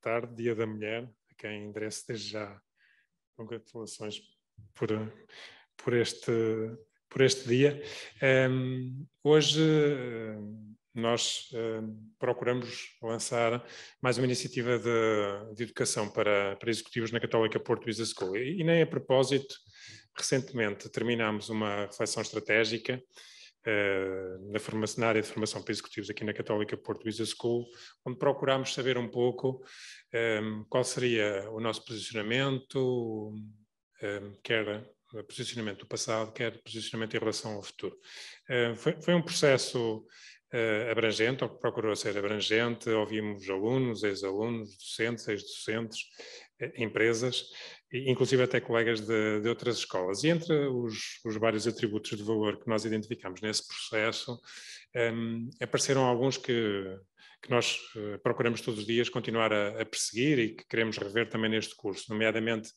tarde, Dia da Mulher, a quem endereço desde já congratulações por, por, este, por este dia. Um, hoje nós um, procuramos lançar mais uma iniciativa de, de educação para, para executivos na Católica Porto Business School. E, e nem a propósito, recentemente terminámos uma reflexão estratégica eh, na, formação, na área de formação para executivos aqui na Católica Portuguesa School, onde procurámos saber um pouco um, ehm, qual seria o nosso posicionamento, um, ehm, quer eh, posicionamento do passado, quer posicionamento em relação ao futuro. Um, eh, foi, foi, um processo uh, abrangente, ou que procurou ser abrangente, ouvimos alunos, ex-alunos, docentes, ex-docentes, empresas, inclusive até colegas de, de outras escolas. E entre os, os, vários atributos de valor que nós identificamos nesse processo, um, ehm, apareceram alguns que, que nós eh, procuramos todos os dias continuar a, a, perseguir e que queremos rever também neste curso, nomeadamente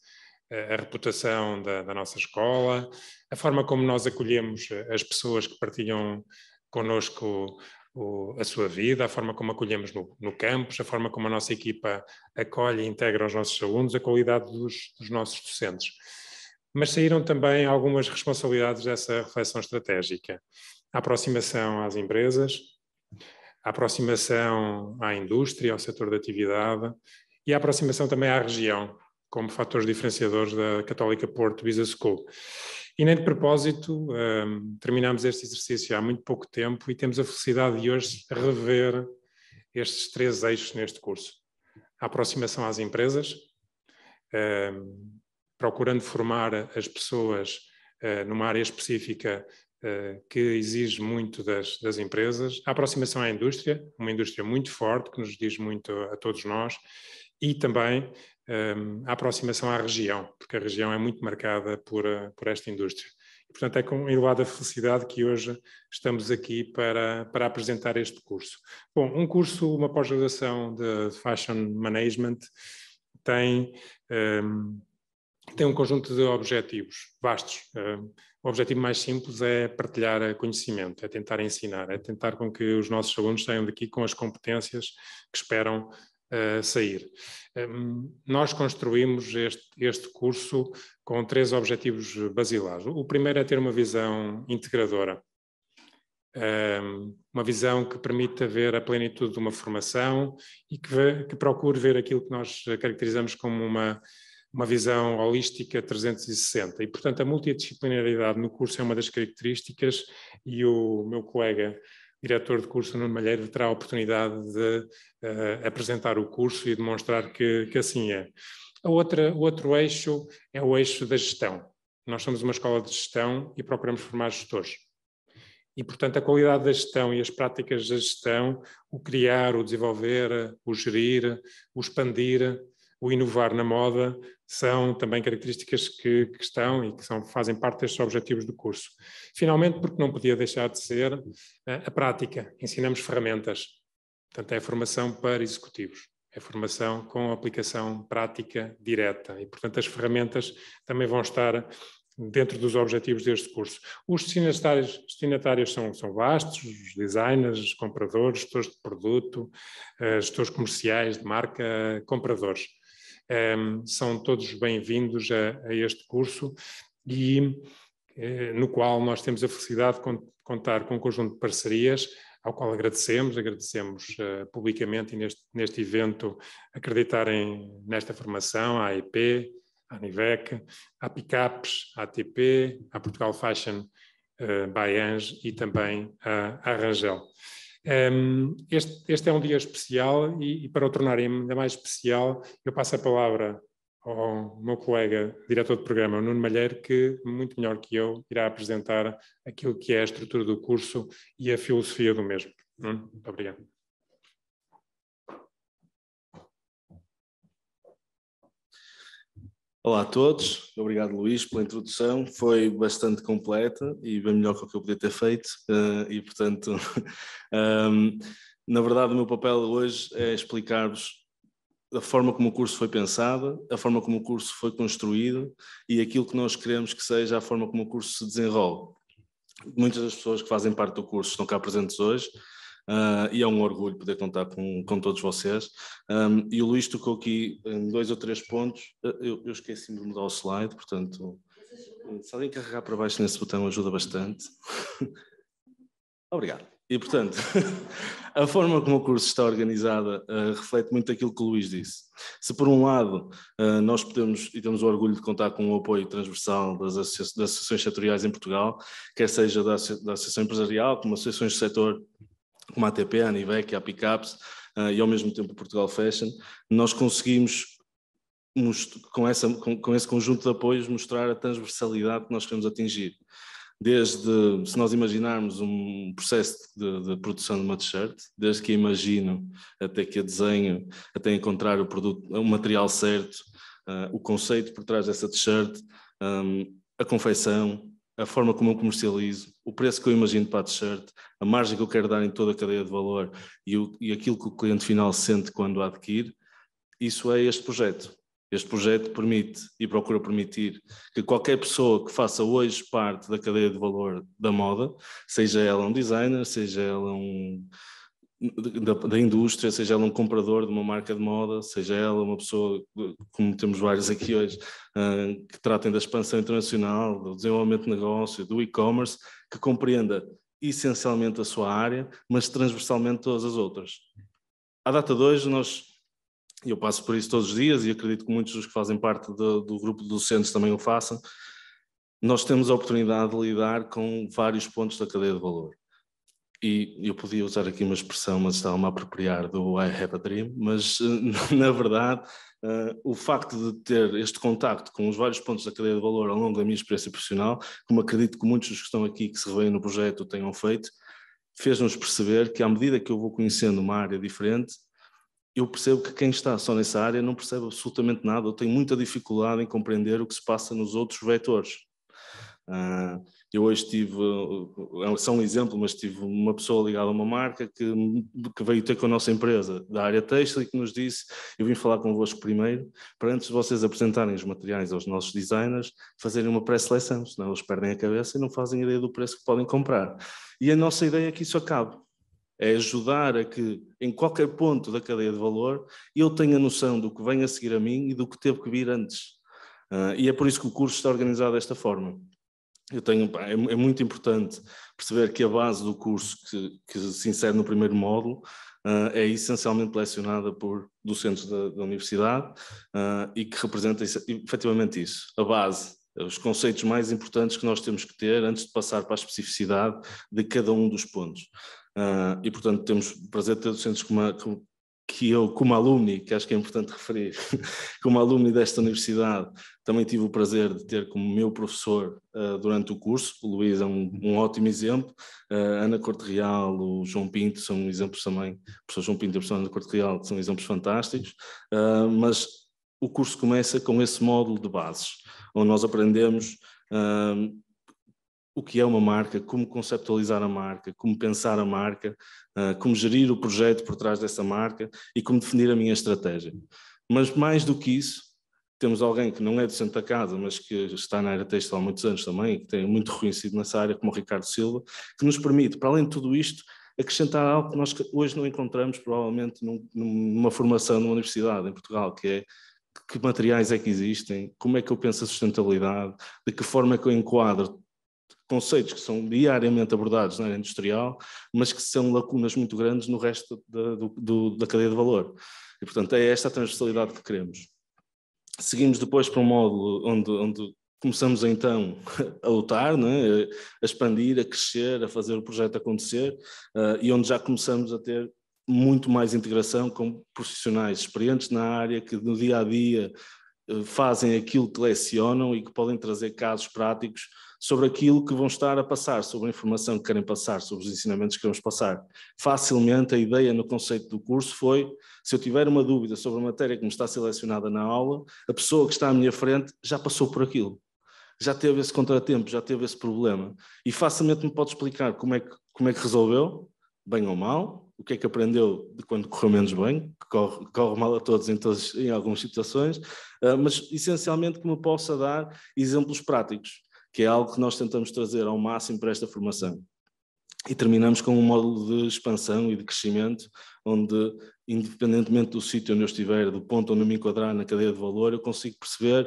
eh, a reputação da, da, nossa escola, a forma como nós acolhemos eh, as pessoas que partilham connosco o, a sua vida, a forma como acolhemos no, no campus, a forma como a nossa equipa acolhe e integra os nossos alunos, a qualidade dos, dos nossos docentes. Mas saíram também algumas responsabilidades dessa reflexão estratégica. A aproximação às empresas, a aproximação à indústria, ao setor da atividade e a aproximação também à região, como fatores diferenciadores da Católica Porto Business School. E nem de propósito, um, terminámos este exercício há muito pouco tempo e temos a felicidade de hoje rever estes três eixos neste curso. A aproximação às empresas, um, procurando formar as pessoas uh, numa área específica uh, que exige muito das, das, empresas, a aproximação à indústria, uma indústria muito forte que nos diz muito a, a todos nós, e também um, a aproximação à região, porque a região é muito marcada por, eh, por esta indústria. E, portanto, é com elevada felicidade que hoje estamos aqui para, para apresentar este curso. Bom, um curso, uma pós-graduação de Fashion Management, tem, um, tem um conjunto de objetivos vastos. Um, o objetivo mais simples é partilhar eh, conhecimento, é tentar ensinar, é tentar com que os nossos alunos saiam daqui com as competências que esperam uh, sair. Hum, nós construímos este, este curso com três objetivos basilares. O primeiro é ter uma visão integradora, hum, uma visão que permita ver a plenitude de uma formação e que, vê, que procure ver aquilo que nós caracterizamos como uma uma visão holística 360. E, portanto, a multidisciplinaridade no curso é uma das características, e o meu colega diretor de curso no Malheiro terá a oportunidade de uh, apresentar o curso e demonstrar que, que assim é. A outra, o outro eixo é o eixo da gestão. Nós somos uma escola de gestão e procuramos formar gestores. E, portanto, a qualidade da gestão e as práticas da gestão, o criar, o desenvolver, o gerir, o expandir, o inovar na moda são também características que, que estão e que são, fazem parte destes objetivos do curso. Finalmente, porque não podia deixar de ser, eh, a prática. Ensinamos ferramentas. Portanto, é a formação para executivos. É a formação com aplicação prática direta. E, portanto, as ferramentas também vão estar dentro dos objetivos deste curso. Os destinatários, destinatários são, são, vastos, os designers, os compradores, gestores de produto, eh, gestores comerciais de marca, compradores um, ehm, são todos bem-vindos a, a, este curso e eh, no qual nós temos a felicidade de contar com um conjunto de parcerias ao qual agradecemos, agradecemos uh, publicamente neste, neste evento acreditarem nesta formação, à IP, à Nivec, à Picapes, à ATP, à Portugal Fashion uh, by Ange e também à, Arrangel. Rangel. Ehm, este, este, é um dia especial e, e, para o tornar ainda mais especial, eu passo a palavra ao meu colega, diretor de programa, Nuno Malheiro, que, muito melhor que eu, irá apresentar aquilo que é a estrutura do curso e a filosofia do mesmo. muito obrigado. Olá a todos, obrigado Luís pela introdução, foi bastante completa e bem melhor que o que eu podia ter feito uh, e portanto, um, ehm, na verdade o meu papel hoje é explicar-vos a forma como o curso foi pensado, a forma como o curso foi construído e aquilo que nós queremos que seja a forma como o curso se desenrola. Muitas das pessoas que fazem parte do curso estão cá presentes hoje, uh, e é um orgulho poder contar com, com todos vocês. Um, e o Luís tocou aqui em dois ou três pontos, ah, eu, eu esqueci-me de mudar o slide, portanto, hum, se alguém carregar para baixo nesse botão ajuda bastante. Obrigado. E, portanto, a forma como o curso está organizada uh, reflete muito aquilo que o Luís disse. Se, por um lado, uh, nós podemos e temos o orgulho de contar com o apoio transversal das, associa das associações setoriais em Portugal, quer seja da, associa da Associação Empresarial, como associações de setor como a ATP, a Nivek, a Picaps uh, eh, e ao mesmo tempo Portugal Fashion, nós conseguimos com, essa, com, com, esse conjunto de apoios, mostrar a transversalidade que nós queremos atingir. Desde, se nós imaginarmos um processo de, de produção de uma t-shirt, desde que imagino até que a desenho, até encontrar o produto, o material certo, uh, o conceito por trás dessa t-shirt, um, ehm, a confecção, a forma como eu comercializo, o preço que eu imagino para a t-shirt, a margem que eu quero dar em toda a cadeia de valor e, o, e aquilo que o cliente final sente quando a adquire, isso é este projeto. Este projeto permite e procura permitir que qualquer pessoa que faça hoje parte da cadeia de valor da moda, seja ela um designer, seja ela um da, da, indústria, seja ela um comprador de uma marca de moda, seja ela uma pessoa, como temos vários aqui hoje, ah, que tratem da expansão internacional, do desenvolvimento de negócio, do e-commerce, que compreenda essencialmente a sua área, mas transversalmente todas as outras. À data de hoje, nós, eu passo por isso todos os dias e acredito que muitos dos que fazem parte do, do grupo de docentes também o façam, nós temos a oportunidade de lidar com vários pontos da cadeia de valor e eu podia usar aqui uma expressão, mas estava-me a apropriar do I have a dream, mas eh, na verdade eh, o facto de ter este contacto com os vários pontos da cadeia de valor ao longo da minha experiência profissional, como acredito que muitos que estão aqui que se veem no projeto tenham feito, fez-nos perceber que à medida que eu vou conhecendo uma área diferente, eu percebo que quem está só nessa área não percebe absolutamente nada ou tem muita dificuldade em compreender o que se passa nos outros vetores. Uh, eu hoje tive, eh, é são um exemplo, mas tive uma pessoa ligada a uma marca que, que veio ter com a nossa empresa da área têxtil e que nos disse: Eu vim falar convosco primeiro, para antes de vocês apresentarem os materiais aos nossos designers, fazerem uma pré-seleção, senão eles perdem a cabeça e não fazem ideia do preço que podem comprar. E a nossa ideia é que isso acabe é ajudar a que, em qualquer ponto da cadeia de valor, eu tenha noção do que vem a seguir a mim e do que teve que vir antes. Uh, e é por isso que o curso está organizado desta forma eu tenho, é, é, muito importante perceber que a base do curso que, que se insere no primeiro módulo uh, é essencialmente lecionada por docentes da, da universidade uh, e que representa efetivamente isso, a base, os conceitos mais importantes que nós temos que ter antes de passar para a especificidade de cada um dos pontos. Uh, e, portanto, temos o prazer de ter docentes como a, que eu, como alumni, que acho que é importante referir, como alumni desta universidade, também tive o prazer de ter como meu professor uh, durante o curso. O Luís é um, um ótimo exemplo, uh, Ana Corte Real, o João Pinto são exemplos também, o professor João Pinto e a professora Ana Corte Real são exemplos fantásticos, uh, mas o curso começa com esse módulo de bases, onde nós aprendemos o que é uma marca, como conceptualizar a marca, como pensar a marca, ah, como gerir o projeto por trás dessa marca e como definir a minha estratégia. Mas mais do que isso, temos alguém que não é de Santa Casa, mas que está na área textil há muitos anos também, que tem muito reconhecido nessa área, como o Ricardo Silva, que nos permite, para além de tudo isto, acrescentar algo que nós hoje não encontramos, provavelmente, numa formação numa universidade em Portugal, que é que materiais é que existem, como é que eu penso a sustentabilidade, de que forma é que eu enquadro conceitos que são diariamente abordados na área industrial, mas que são lacunas muito grandes no resto da, do, da cadeia de valor. E, portanto, é esta a transversalidade que queremos. Seguimos depois para um módulo onde, onde começamos então a lutar, né? a expandir, a crescer, a fazer o projeto acontecer, uh, e onde já começamos a ter muito mais integração com profissionais experientes na área que no dia a dia eh, fazem aquilo que lecionam e que podem trazer casos práticos sobre aquilo que vão estar a passar, sobre a informação que querem passar, sobre os ensinamentos que vamos passar. Facilmente a ideia no conceito do curso foi, se eu tiver uma dúvida sobre a matéria que me está selecionada na aula, a pessoa que está à minha frente já passou por aquilo já teve esse contratempo, já teve esse problema e facilmente me pode explicar como é que, como é que resolveu, bem ou mal, o que é que aprendeu de quando correu menos bem, que corre, corre mal a todos em, todos, em algumas situações, ah, mas essencialmente que me possa dar exemplos práticos que é algo que nós tentamos trazer ao máximo para esta formação. E terminamos com um módulo de expansão e de crescimento, onde, independentemente do sítio onde eu estiver, do ponto onde eu me enquadrar na cadeia de valor, eu consigo perceber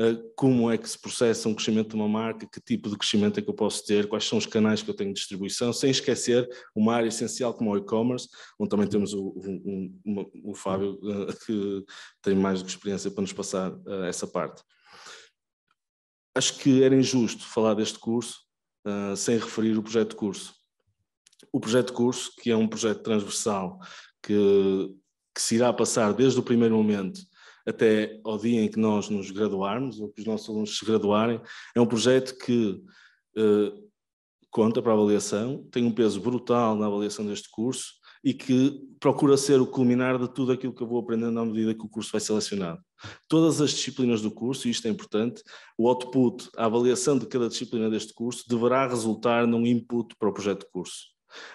uh, como é que se processa um crescimento de uma marca, que tipo de crescimento é que eu posso ter, quais são os canais que eu tenho de distribuição, sem esquecer uma área essencial como o e-commerce, onde também temos o, o Fábio, uh, que tem mais do que experiência para nos passar uh, essa parte acho que era injusto falar deste curso uh, sem referir o projeto de curso. O projeto de curso, que é um projeto transversal que, que se irá passar desde o primeiro momento até ao dia em que nós nos graduarmos, ou que os nossos alunos se graduarem, é um projeto que uh, conta para a avaliação, tem um peso brutal na avaliação deste curso e que procura ser o culminar de tudo aquilo que eu vou aprendendo à medida que o curso vai selecionado. Todas as disciplinas do curso, e isto é importante, o output, a avaliação de cada disciplina deste curso, deverá resultar num input para o projeto de curso.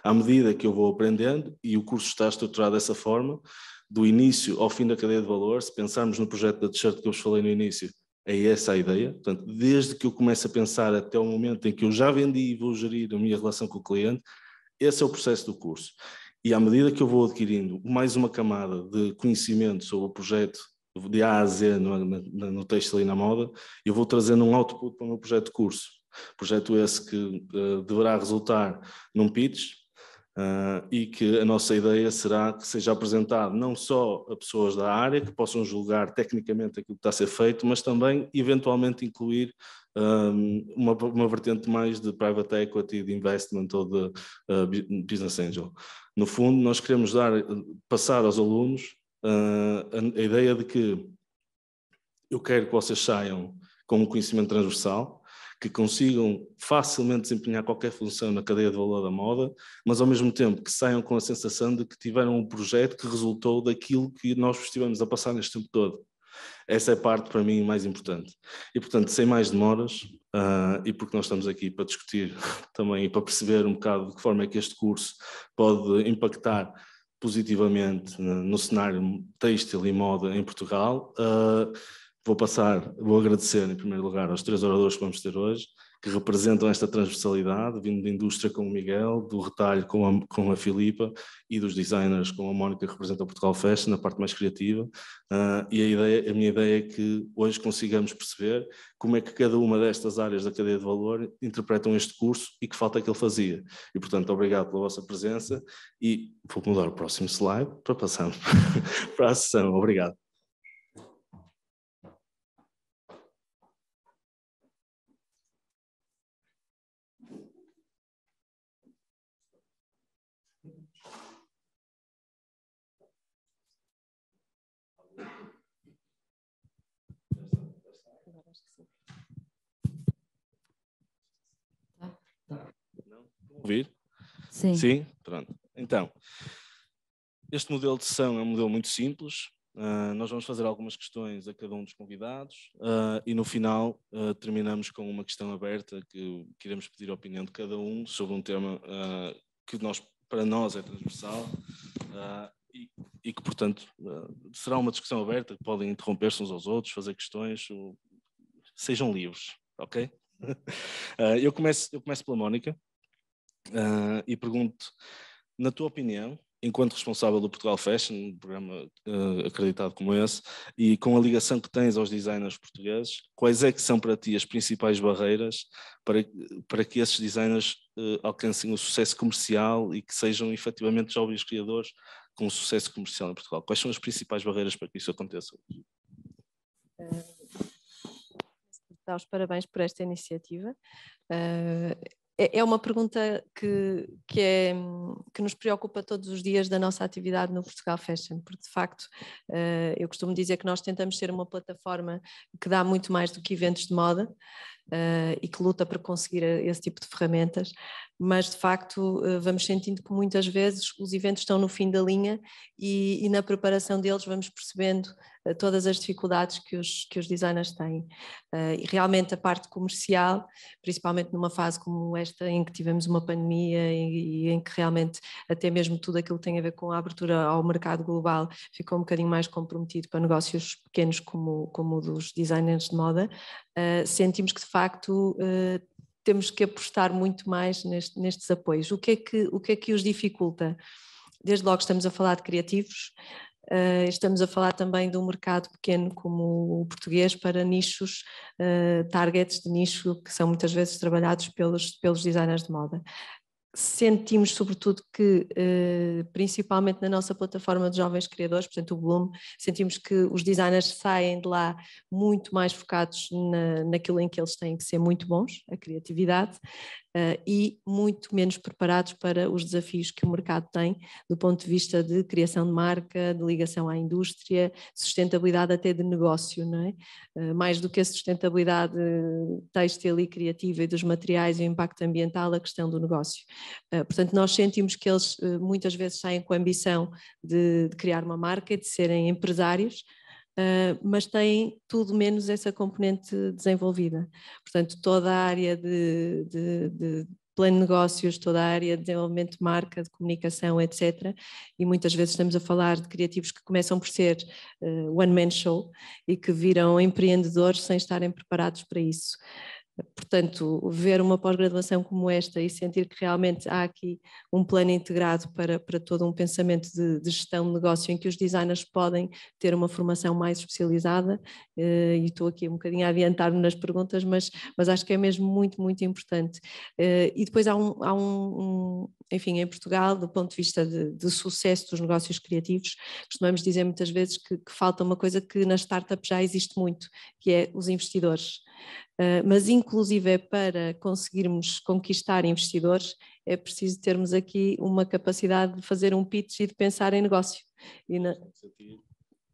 À medida que eu vou aprendendo, e o curso está estruturado dessa forma, do início ao fim da cadeia de valor, se pensarmos no projeto da t-shirt que eu vos falei no início, é essa a ideia. Portanto, desde que eu começo a pensar até o momento em que eu já vendi e vou gerir a minha relação com o cliente, esse é o processo do curso. E à medida que eu vou adquirindo mais uma camada de conhecimento sobre o projeto de A a Z no, no, no texto ali na moda, eu vou trazendo um output para o meu projeto de curso. Projeto esse que uh, deverá resultar num pitch uh, e que a nossa ideia será que seja apresentado não só a pessoas da área que possam julgar tecnicamente aquilo que está a ser feito, mas também eventualmente incluir um, uma, uma vertente mais de private equity, de investment ou de uh, business angel. No fundo, nós queremos dar, passar aos alunos uh, a, a ideia de que eu quero que vocês saiam com um conhecimento transversal, que consigam facilmente desempenhar qualquer função na cadeia de valor da moda, mas ao mesmo tempo que saiam com a sensação de que tiveram um projeto que resultou daquilo que nós estivemos a passar neste tempo todo. Essa é a parte para mim mais importante. E portanto, sem mais demoras, uh, e porque nós estamos aqui para discutir também e para perceber um bocado de que forma é que este curso pode impactar positivamente no cenário têxtil e moda em Portugal. Uh, vou passar, vou agradecer em primeiro lugar aos três oradores que vamos ter hoje que representam esta transversalidade, vindo da indústria com o Miguel, do retalho com a, com a Filipa e dos designers com a Mónica, que representa o Portugal Fest na parte mais criativa. Uh, e a, ideia, a minha ideia é que hoje consigamos perceber como é que cada uma destas áreas da cadeia de valor interpretam este curso e que falta é que ele fazia. E, portanto, obrigado pela vossa presença e vou mudar o próximo slide para passarmos para a sessão. Obrigado. ouvir? Sim. Sim? Pronto. Então, este modelo de sessão é um modelo muito simples. Uh, nós vamos fazer algumas questões a cada um dos convidados uh, e no final uh, terminamos com uma questão aberta que, queremos iremos pedir a opinião de cada um sobre um tema que nós, para nós é transversal e, e, que, portanto, será uma discussão aberta que podem interromper-se uns aos outros, fazer questões, ou... sejam livres, ok? eu, começo, eu começo pela Mónica. Uh, e pergunto, na tua opinião, enquanto responsável do Portugal Fashion, um programa uh, acreditado como esse, e com a ligação que tens aos designers portugueses, quais é que são para ti as principais barreiras para, para que esses designers uh, alcancem o sucesso comercial e que sejam efetivamente jovens criadores com sucesso comercial em Portugal? Quais são as principais barreiras para que isso aconteça? Uh, dar os parabéns por esta iniciativa. Uh, é, é uma pergunta que, que, é, que nos preocupa todos os dias da nossa atividade no Portugal Fashion, porque de facto eh, eu costumo dizer que nós tentamos ser uma plataforma que dá muito mais do que eventos de moda eh, e que luta para conseguir esse tipo de ferramentas, mas de facto eh, vamos sentindo que muitas vezes os eventos estão no fim da linha e, e na preparação deles vamos percebendo eh, todas as dificuldades que os, que os designers têm. Eh, e realmente a parte comercial, principalmente numa fase como esta em que tivemos uma pandemia e, e em que realmente até mesmo tudo aquilo que tem a ver com a abertura ao mercado global ficou um bocadinho mais comprometido para negócios pequenos como, como o dos designers de moda, sentimos que de facto temos que apostar muito mais neste, nestes apoios. O que, é que, o que é que os dificulta? Desde logo estamos a falar de criativos, uh, estamos a falar também de um mercado pequeno como o português para nichos, uh, targets de nicho que são muitas vezes trabalhados pelos, pelos designers de moda sentimos sobretudo que, eh, principalmente na nossa plataforma de jovens criadores, portanto o Bloom, sentimos que os designers saem de lá muito mais focados na, naquilo em que eles têm que ser muito bons, a criatividade, uh, e muito menos preparados para os desafios que o mercado tem do ponto de vista de criação de marca, de ligação à indústria, sustentabilidade até de negócio, não é? Uh, mais do que a sustentabilidade eh, têxtil e criativa e dos materiais e o impacto ambiental, a questão do negócio. Uh, portanto, nós sentimos que eles muitas vezes saem com a ambição de, de criar uma marca, de serem empresários, Uh, mas tem tudo menos essa componente desenvolvida. Portanto, toda a área de, de, de, negócios, toda a área de desenvolvimento de marca, de comunicação, etc. E muitas vezes estamos a falar de criativos que começam por ser uh, ah, one-man show e que viram empreendedores sem estarem preparados para isso. Portanto, ver uma pós-graduação como esta e sentir que realmente há aqui um plano integrado para, para todo um pensamento de, de gestão de negócio em que os designers podem ter uma formação mais especializada, eh, e estou aqui um bocadinho a adiantar-me nas perguntas, mas, mas acho que é mesmo muito, muito importante. Eh, e depois há, um, há um, um, enfim, em Portugal, do ponto de vista de, de, sucesso dos negócios criativos, costumamos dizer muitas vezes que, que falta uma coisa que na startup já existe muito, que é os investidores. Ah, mas inclusive é para conseguirmos conquistar investidores é preciso termos aqui uma capacidade de fazer um pitch e de pensar em negócio. E na...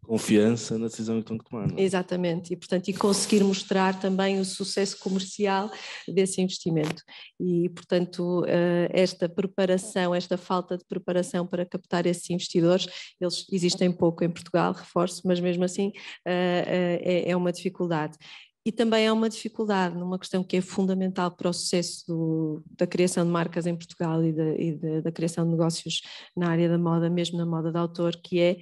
Confiança na decisão que estão a tomar. Não é? Exatamente, e portanto, e conseguir mostrar também o sucesso comercial desse investimento. E portanto, ah, esta preparação, esta falta de preparação para captar esses investidores, eles existem pouco em Portugal, reforço, mas mesmo assim ah, é, é uma dificuldade. E também há uma dificuldade numa questão que é fundamental para o sucesso do, da criação de marcas em Portugal e, da, e da, criação de negócios na área da moda, mesmo na moda de autor, que é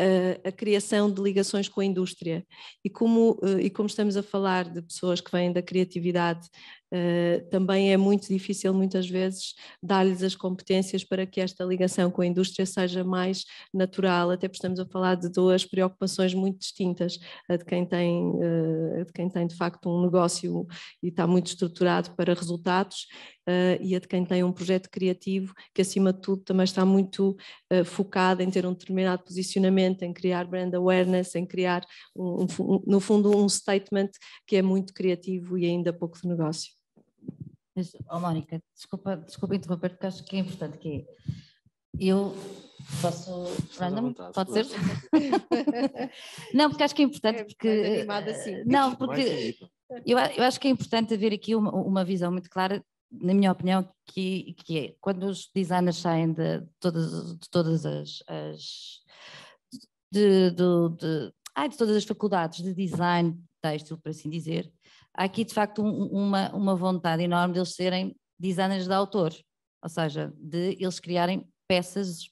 a, eh, a criação de ligações com a indústria. E como, eh, e como estamos a falar de pessoas que vêm da criatividade Uh, também é muito difícil, muitas vezes, dar-lhes as competências para que esta ligação com a indústria seja mais natural, até porque estamos a falar de duas preocupações muito distintas, a de quem tem, uh, de, quem tem de facto um negócio e está muito estruturado para resultados Uh, e a de quem tem um projeto criativo que, acima de tudo, também está muito uh, focado em ter um determinado posicionamento, em criar brand awareness, em criar, um, um, no fundo, um statement que é muito criativo e ainda pouco de negócio. Mas, oh, Mónica, desculpa, desculpa interromper, porque acho que é importante que é, eu posso random, vontade, pode ser? não, porque acho que é importante, é porque... animada, sim. Eh, não, porque eu, eu acho que é importante haver aqui uma, uma visão muito clara na minha opinião, que, que é quando os designers saem de todas, de todas as. as de, de, de, ai, de todas as faculdades de design texto, por assim dizer, há aqui de facto um, uma, uma vontade enorme de eles serem designers de autor, ou seja, de eles criarem peças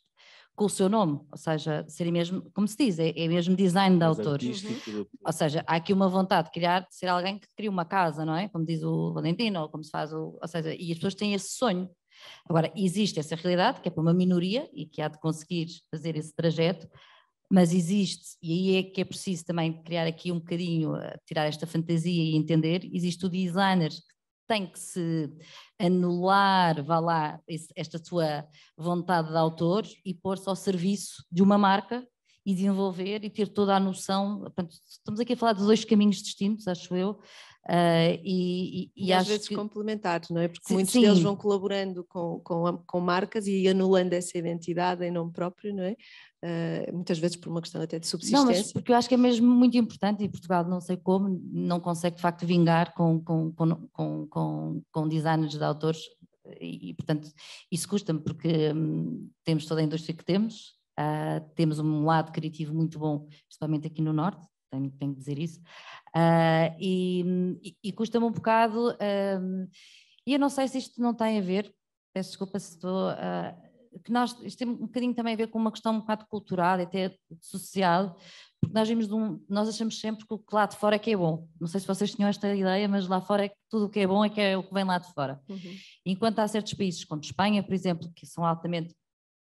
com o seu nome, ou seja, seria mesmo, como se diz, é, é mesmo design de autor. Uhum. Ou seja, há aqui uma vontade de criar, de ser alguém que cria uma casa, não é? Como diz o Valentino, ou como se faz o. Ou seja, e as pessoas têm esse sonho. Agora, existe essa realidade, que é para uma minoria e que há de conseguir fazer esse trajeto, mas existe, e aí é que é preciso também criar aqui um bocadinho, eh, tirar esta fantasia e entender, existe o designer que tem que se anular, vá lá, esta sua vontade de autor e pôr-se ao serviço de uma marca e desenvolver e ter toda a noção. Portanto, estamos aqui a falar dos dois caminhos distintos, acho eu, Uh, e, e, e, às vezes que... complementares, não é? Porque sim, muitos sim. deles vão colaborando com, com, com, marcas e anulando essa identidade em nome próprio, não é? Eh, muitas vezes por uma questão até de subsistência. Não, mas porque eu acho que é mesmo muito importante e Portugal, não sei como, não consegue de facto vingar com, com, com, com, com designers de autores e, portanto, isso custa-me porque hum, temos toda a indústria que temos, uh, temos um lado criativo muito bom, principalmente aqui no Norte, tenho, tenho que dizer isso, uh, e, e, e custa-me um bocado, hum, e eu não sei se isto não tem a ver, peço desculpa se estou a que nós, isto tem um bocadinho também a ver com uma questão um bocado cultural e até social, porque nós vimos um, nós achamos sempre que o que lá de fora é que é bom. Não sei se vocês tinham esta ideia, mas lá fora é que tudo o que é bom é que é o que vem lá de fora. Uhum. Enquanto há certos países, como Espanha, por exemplo, que são altamente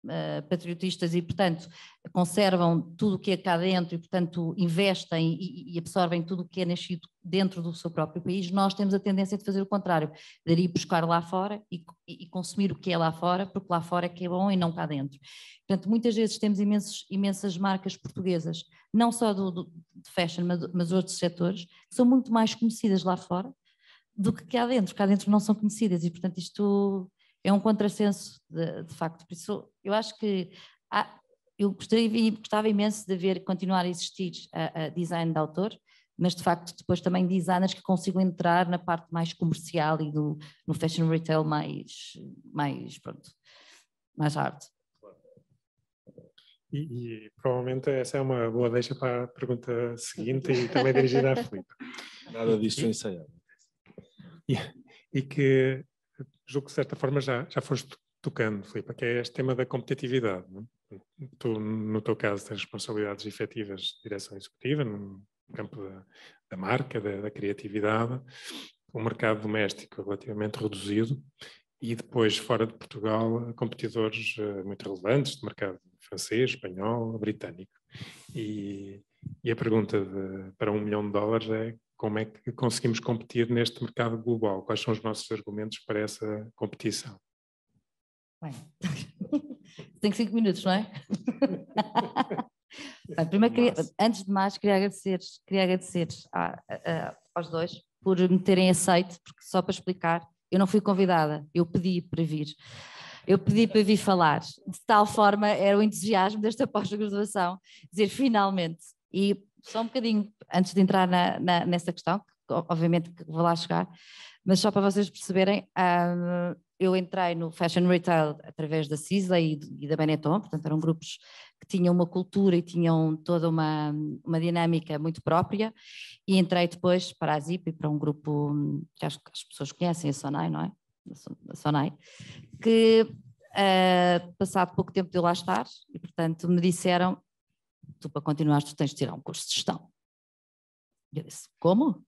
eh, patriotistas e, portanto, conservam tudo o que é cá dentro e, portanto, investem e, e absorvem tudo o que é nascido dentro do seu próprio país, nós temos a tendência de fazer o contrário, de ir buscar lá fora e, e, consumir o que é lá fora, porque lá fora é que é bom e não cá dentro. Portanto, muitas vezes temos imensos, imensas marcas portuguesas, não só do, do, de fashion, mas, mas outros setores, que são muito mais conhecidas lá fora do que cá dentro. Cá dentro não são conhecidas e, portanto, isto é um contrassenso, de, de facto. Por isso, eu acho que há, eu gostaria, gostava imenso de ver continuar a existir a, a design de autor, mas de facto depois também designers que consigam entrar na parte mais comercial e do, no fashion retail mais, mais pronto, mais arte. E, e, provavelmente essa é uma boa deixa para a pergunta seguinte e também dirigida à Filipe. Nada disso ensaiado. E, e que julgo que de certa forma já, já foste tocando, Filipe, que é este tema da competitividade. É? Tu, no teu caso, tens responsabilidades efetivas de direção executiva, no campo da, da marca, da, da criatividade, o um mercado doméstico relativamente reduzido e depois, fora de Portugal, competidores eh, muito relevantes de mercado francês, espanhol, britânico. E, e a pergunta de, para um milhão de dólares é como é que conseguimos competir neste mercado global? Quais são os nossos argumentos para essa competição? Bem, tenho cinco minutos, não é? Bem, primeiro, queria, antes de mais, queria agradecer, queria agradecer a, a, aos dois por me terem aceito, porque só para explicar, eu não fui convidada, eu pedi para vir. Eu pedi para vir falar. De tal forma era o entusiasmo desta pós-graduação, dizer finalmente. E só um bocadinho antes de entrar na, na, nessa questão, que, obviamente que vou lá chegar, mas só para vocês perceberem, um, ah, eu entrei no Fashion Retail através da CISLA e, e, da Benetton, portanto eram grupos que tinham uma cultura e tinham toda uma, uma dinâmica muito própria, e entrei depois para a ZIP e para um grupo que acho que as pessoas conhecem, a Sonai, não é? A Sonai, que uh, passado pouco tempo de eu lá estar, e portanto me disseram tu para continuar tu tens de tirar um curso de gestão. Eu disse, como?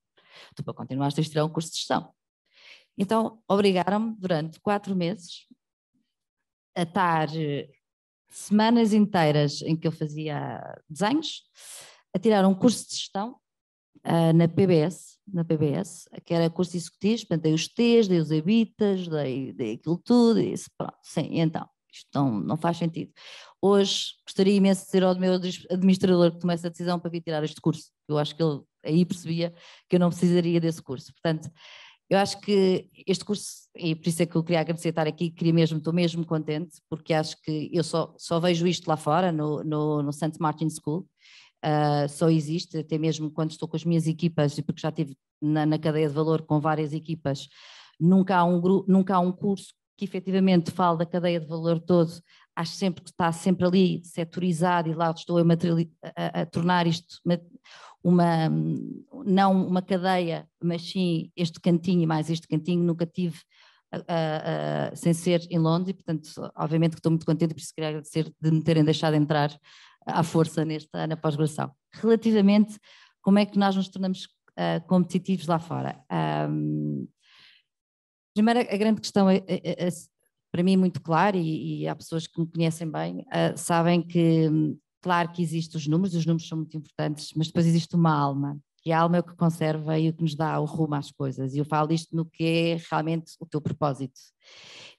Tu para continuar tens de tirar um curso de gestão. Então, obrigaram-me durante quatro meses a estar eh, semanas inteiras em que eu fazia desenhos, a tirar um curso de gestão uh, na PBS, na PBS, que era curso executivo, portanto, dei os T's, dei os habitas, dei, dei aquilo tudo, e disse, pronto, sim, então, isto não, não faz sentido hoje gostaria imenso de dizer ao meu administrador que tomou a decisão para vir tirar este curso. Eu acho que ele aí percebia que eu não precisaria desse curso. Portanto, eu acho que este curso, e por isso é que eu queria agradecer estar aqui, queria mesmo, estou mesmo contente, porque acho que eu só, só vejo isto lá fora, no, no, no St. Martin School, uh, só existe, até mesmo quando estou com as minhas equipas, e porque já estive na, na cadeia de valor com várias equipas, nunca há um, nunca há um curso que efetivamente fale da cadeia de valor todo acho sempre que está sempre ali setorizado e lá estou a, a, a tornar isto uma, uma, não uma cadeia, mas sim este cantinho e mais este cantinho, nunca tive sem ser em Londres, portanto, obviamente que estou muito contente, por isso queria agradecer de me terem deixado entrar à força nesta, na pós-graduação. Relativamente, como é que nós nos tornamos uh, competitivos lá fora? Um, primeiro, a grande questão é, é, é para mim muito claro, e, e há pessoas que me conhecem bem, uh, sabem que, hum, claro que existem os números, os números são muito importantes, mas depois existe uma alma, e é a alma é o que conserva e o que nos dá o rumo às coisas. E eu falo isto no que é realmente o teu propósito.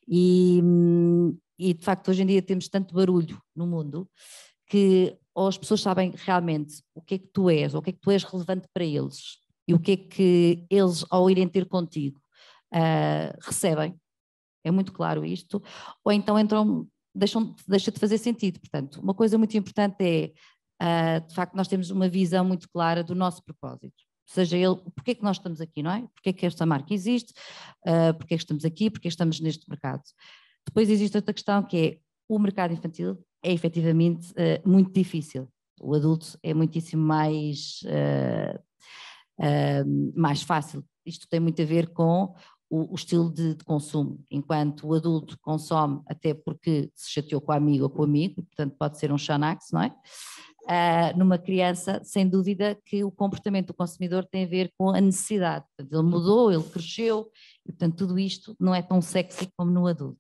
E, hum, e de facto, hoje em dia temos tanto barulho no mundo que ou as pessoas sabem realmente o que é que tu és, ou o que é que tu és relevante para eles, e o que é que eles, ao irem ter contigo, uh, recebem, é muito claro isto. Ou então entram, deixam, deixa de fazer sentido. Portanto, uma coisa muito importante é Uh, de facto nós temos uma visão muito clara do nosso propósito. Seja ele, porque é que nós estamos aqui, não é? Porque é que esta marca existe, uh, ah, porque é que estamos aqui, porque é que estamos neste mercado. Depois existe outra questão que é, o mercado infantil é efetivamente uh, muito difícil. O adulto é muitíssimo mais, mais fácil. Isto tem muito a ver com o, o estilo de, de, consumo, enquanto o adulto consome até porque se chateou com a amiga ou com o amigo, portanto pode ser um Xanax, não é? Ah, numa criança, sem dúvida que o comportamento do consumidor tem a ver com a necessidade. Portanto, ele mudou, ele cresceu, e portanto tudo isto não é tão sexy como no adulto.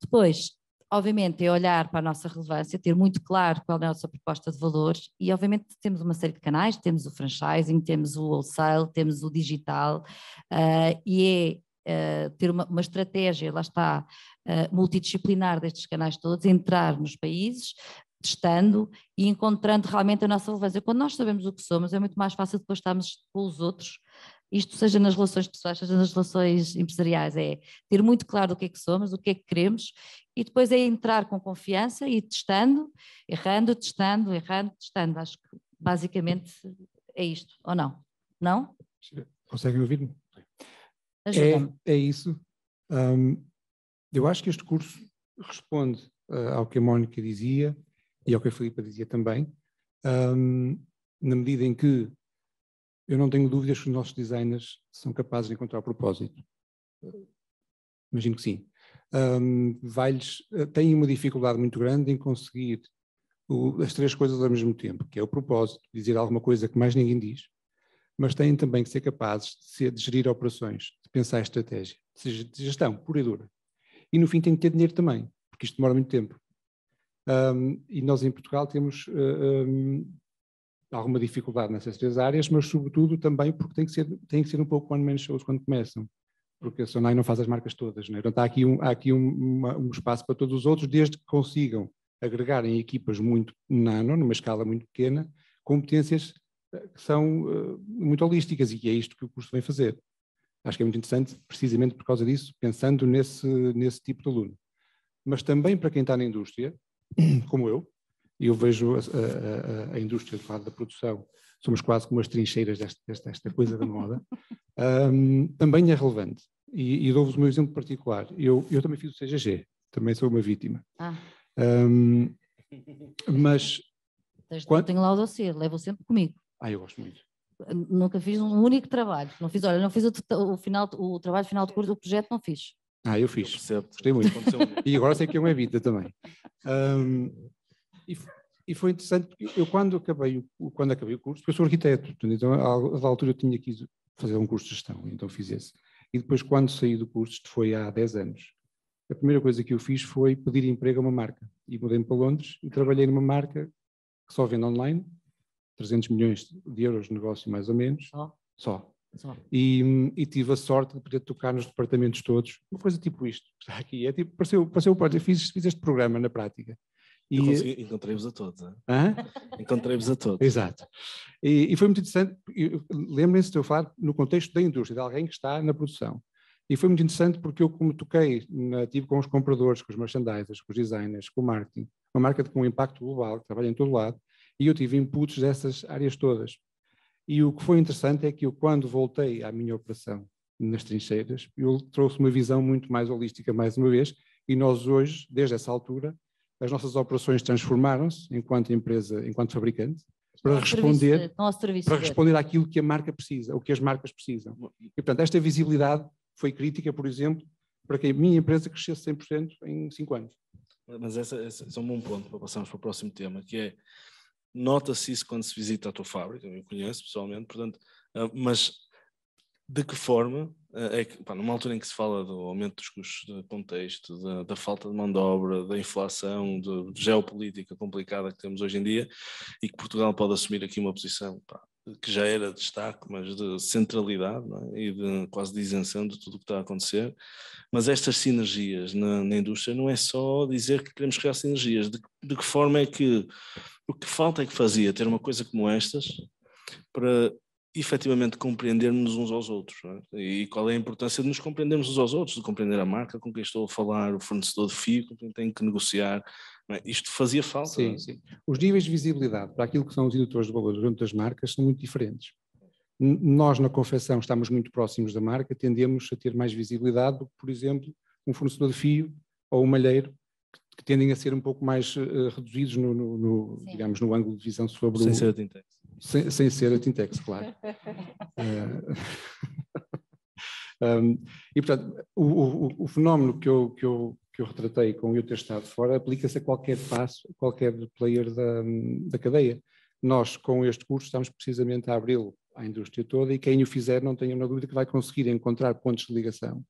Depois, obviamente, é olhar para a nossa relevância, ter muito claro qual é a nossa proposta de valores e, obviamente, temos uma série de canais, temos o franchising, temos o wholesale, temos o digital uh, e é uh, ter uma, uma, estratégia, lá está, uh, multidisciplinar destes canais todos, entrar nos países, testando e encontrando realmente a nossa relevância. Quando nós sabemos o que somos, é muito mais fácil depois estarmos com os outros isto seja nas relações pessoais, seja nas relações empresariais, é ter muito claro o que é que somos, o que é que queremos e depois é entrar com confiança e testando, errando, testando, errando, testando. Acho que basicamente é isto, ou não? Não? Conseguem ouvir-me? É, é isso. Um, eu acho que este curso responde uh, ao que a Mónica dizia e ao que a Filipa dizia também, um, na medida em que eu não tenho dúvidas que os nossos designers são capazes de encontrar o propósito. Imagino que sim um, vai-lhes, eh, têm uma dificuldade muito grande em conseguir o, as três coisas ao mesmo tempo, que é o propósito, dizer alguma coisa que mais ninguém diz, mas têm também que ser capazes de, ser, de gerir operações, de pensar estratégia, de gestão pura e dura. E no fim têm que ter dinheiro também, porque isto demora muito tempo. Um, e nós em Portugal temos uh, eh, um, alguma dificuldade nessas três áreas, mas sobretudo também porque tem que ser, que ser um pouco one-man shows quando começam porque a Sonai não faz as marcas todas. Né? Portanto, há aqui, um, há aqui um, uma, um, espaço para todos os outros, desde que consigam agregar em equipas muito nano, numa escala muito pequena, competências eh, que são uh, muito holísticas, e é isto que o curso vem fazer. Acho que é muito interessante, precisamente por causa disso, pensando nesse, nesse tipo de aluno. Mas também para quem está na indústria, como eu, e eu vejo a, a, a indústria do lado da produção somos quase como as trincheiras desta, desta, desta coisa da moda, um, também é relevante. E, e dou-vos o meu exemplo particular. Eu, eu também fiz o CGG, também sou uma vítima. Ah. Um, mas. Tens, quando... Tenho lá o dossiê, levo sempre comigo. Ah, eu gosto muito. Nunca fiz um único trabalho. Não fiz, olha, não fiz o, o final, o trabalho final de curso, o projeto não fiz. Ah, eu fiz. Eu Gostei muito. e agora sei que é uma vida também. Um, e e foi interessante porque eu quando acabei o, quando acabei o curso, eu sou arquiteto, então à, à altura eu tinha que fazer um curso de gestão, então fiz esse. E depois quando saí do curso, isto foi há 10 anos, a primeira coisa que eu fiz foi pedir emprego a uma marca. E mudei-me para Londres e trabalhei numa marca que só vende online, 300 milhões de euros de negócio mais ou menos, só. Só. E, e, tive a sorte de poder tocar nos departamentos todos, uma coisa tipo isto, está aqui, é tipo, pareceu, pareceu olha, fiz, fiz este programa na prática. E... Encontrei-vos a todos. Encontrei-vos a todos. Exato. E, e foi muito interessante. Lembrem-se de eu falar no contexto da indústria, de alguém que está na produção. E foi muito interessante porque eu, como toquei, na, tive com os compradores, com os merchandisers, com os designers, com o marketing, uma marca com um impacto global, que trabalha em todo lado, e eu tive inputs dessas áreas todas. E o que foi interessante é que eu, quando voltei à minha operação nas trincheiras, eu trouxe uma visão muito mais holística, mais uma vez, e nós hoje, desde essa altura, as nossas operações transformaram-se enquanto empresa, enquanto fabricante, para responder, serviço para responder àquilo que a marca precisa, o que as marcas precisam. E, portanto, esta visibilidade foi crítica, por exemplo, para que a minha empresa crescesse 100% em 5 anos. Mas esse, esse é um bom ponto para passarmos para o próximo tema, que é, nota-se isso quando se visita a tua fábrica, eu conheço pessoalmente, portanto, ah, mas de que forma eh, é que, pá, numa altura em que se fala do aumento dos custos de contexto, da, da falta de mão de obra, da inflação, de, geopolítica complicada que temos hoje em dia, e que Portugal pode assumir aqui uma posição pá, que já era de destaque, mas de centralidade é? e de, quase de isenção de tudo o que está a acontecer. Mas estas sinergias na, na indústria não é só dizer que queremos criar sinergias, de, de que forma é que o que falta é que fazia ter uma coisa como estas para efetivamente compreendermos uns aos outros. É? E qual é a importância de nos compreendermos uns aos outros, de compreender a marca com quem estou a falar, o fornecedor de fio com quem tenho que negociar. É? Isto fazia falta. Sim, é? sim. Os níveis de visibilidade para aquilo que são os indutores de valor durante das marcas são muito diferentes. Nós, na confecção, estamos muito próximos da marca, tendemos a ter mais visibilidade do que, por exemplo, um fornecedor de fio ou um malheiro que tendem a ser um pouco mais uh, reduzidos no, no, no digamos, no ângulo de visão sobre sem o... Ser a tintex. Sem, sem ser a Tintex, claro. uh... um, e, portanto, o, o, o, fenómeno que eu, que, eu, que eu retratei com eu ter estado fora aplica-se a qualquer passo, qualquer player da, da cadeia. Nós, com este curso, estamos precisamente a abri-lo à indústria toda e quem o fizer, não tenha nenhuma dúvida que vai conseguir encontrar pontos de ligação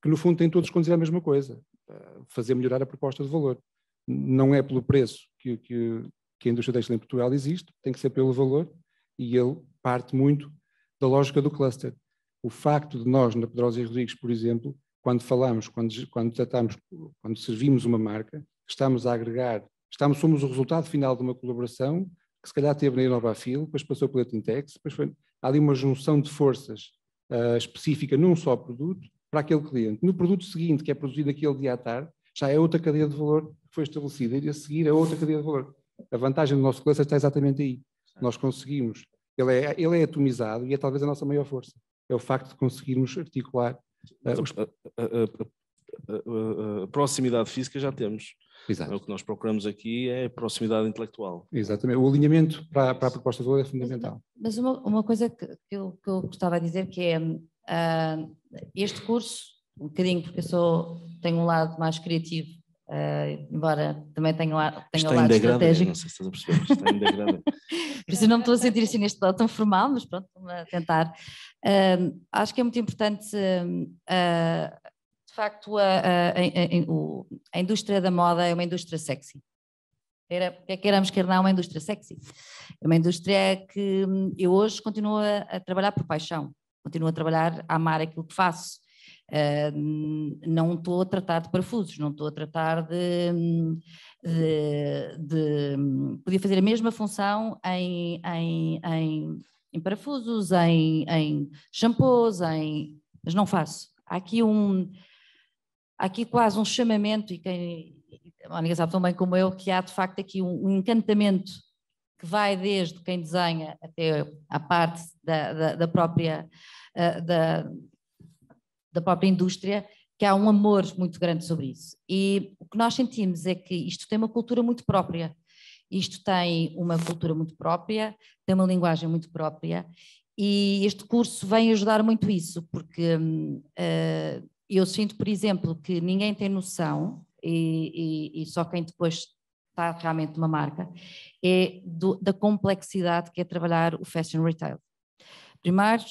que no fundo têm todos dizer a mesma coisa. Eh, fazer melhorar a proposta de valor. Não é pelo preço que, que, que a indústria têxtil em Portugal existe, tem que ser pelo valor, e ele parte muito da lógica do cluster. O facto de nós, na Pedrosa e Rodrigues, por exemplo, quando falamos, quando, quando tratamos, quando servimos uma marca, estamos a agregar, estamos, somos o resultado final de uma colaboração que se calhar teve na Fil, depois passou pela Tintex, depois foi, há ali uma junção de forças uh, específica num só produto para aquele cliente. No produto seguinte, que é produzido naquele dia à tarde, já é outra cadeia de valor que foi estabelecida e a seguir é outra cadeia de valor. A vantagem do nosso cluster é está exatamente aí. Nós conseguimos, ele é, ele é atomizado e é talvez a nossa maior força. É o facto de conseguirmos articular. Uh, os... a, a, a, a proximidade física já temos. Exato. É o que nós procuramos aqui é proximidade intelectual. Exatamente. O alinhamento para, para a proposta de valor é fundamental. Mas uma, uma coisa que eu, que eu gostava de dizer que é hum, Uh, este curso, um bocadinho, porque eu sou, tenho um lado mais criativo, uh, embora também tenha, um lado estratégico. Não sei se estás a perceber, está ainda Por isso não me estou a sentir assim neste lado tão formal, mas pronto, vamos tentar. Uh, acho que é muito importante, de facto, a, a, a, a indústria da moda é uma indústria sexy. Era, quer é queiramos, quer não, uma indústria sexy. É uma indústria que eu hoje continuo a, a trabalhar por paixão continuo a trabalhar, a amar aquilo que faço. Uh, não estou a tratar de parafusos, não estou a tratar de, de, de, Podia fazer a mesma função em, em, em, em parafusos, em, em shampoos, em, mas não faço. Há aqui, um, há aqui quase um chamamento, e quem. A Mónica sabe tão bem como eu que há de facto aqui um, um encantamento que vai desde quem desenha até a parte da, da, da própria, eh, da, da própria indústria, que há um amor muito grande sobre isso. E o que nós sentimos é que isto tem uma cultura muito própria. Isto tem uma cultura muito própria, tem uma linguagem muito própria, e este curso vem ajudar muito isso, porque uh, eu sinto, por exemplo, que ninguém tem noção, e, e, e só quem depois está realmente uma marca, é do, da complexidade que é trabalhar o fashion retail. Primeiro,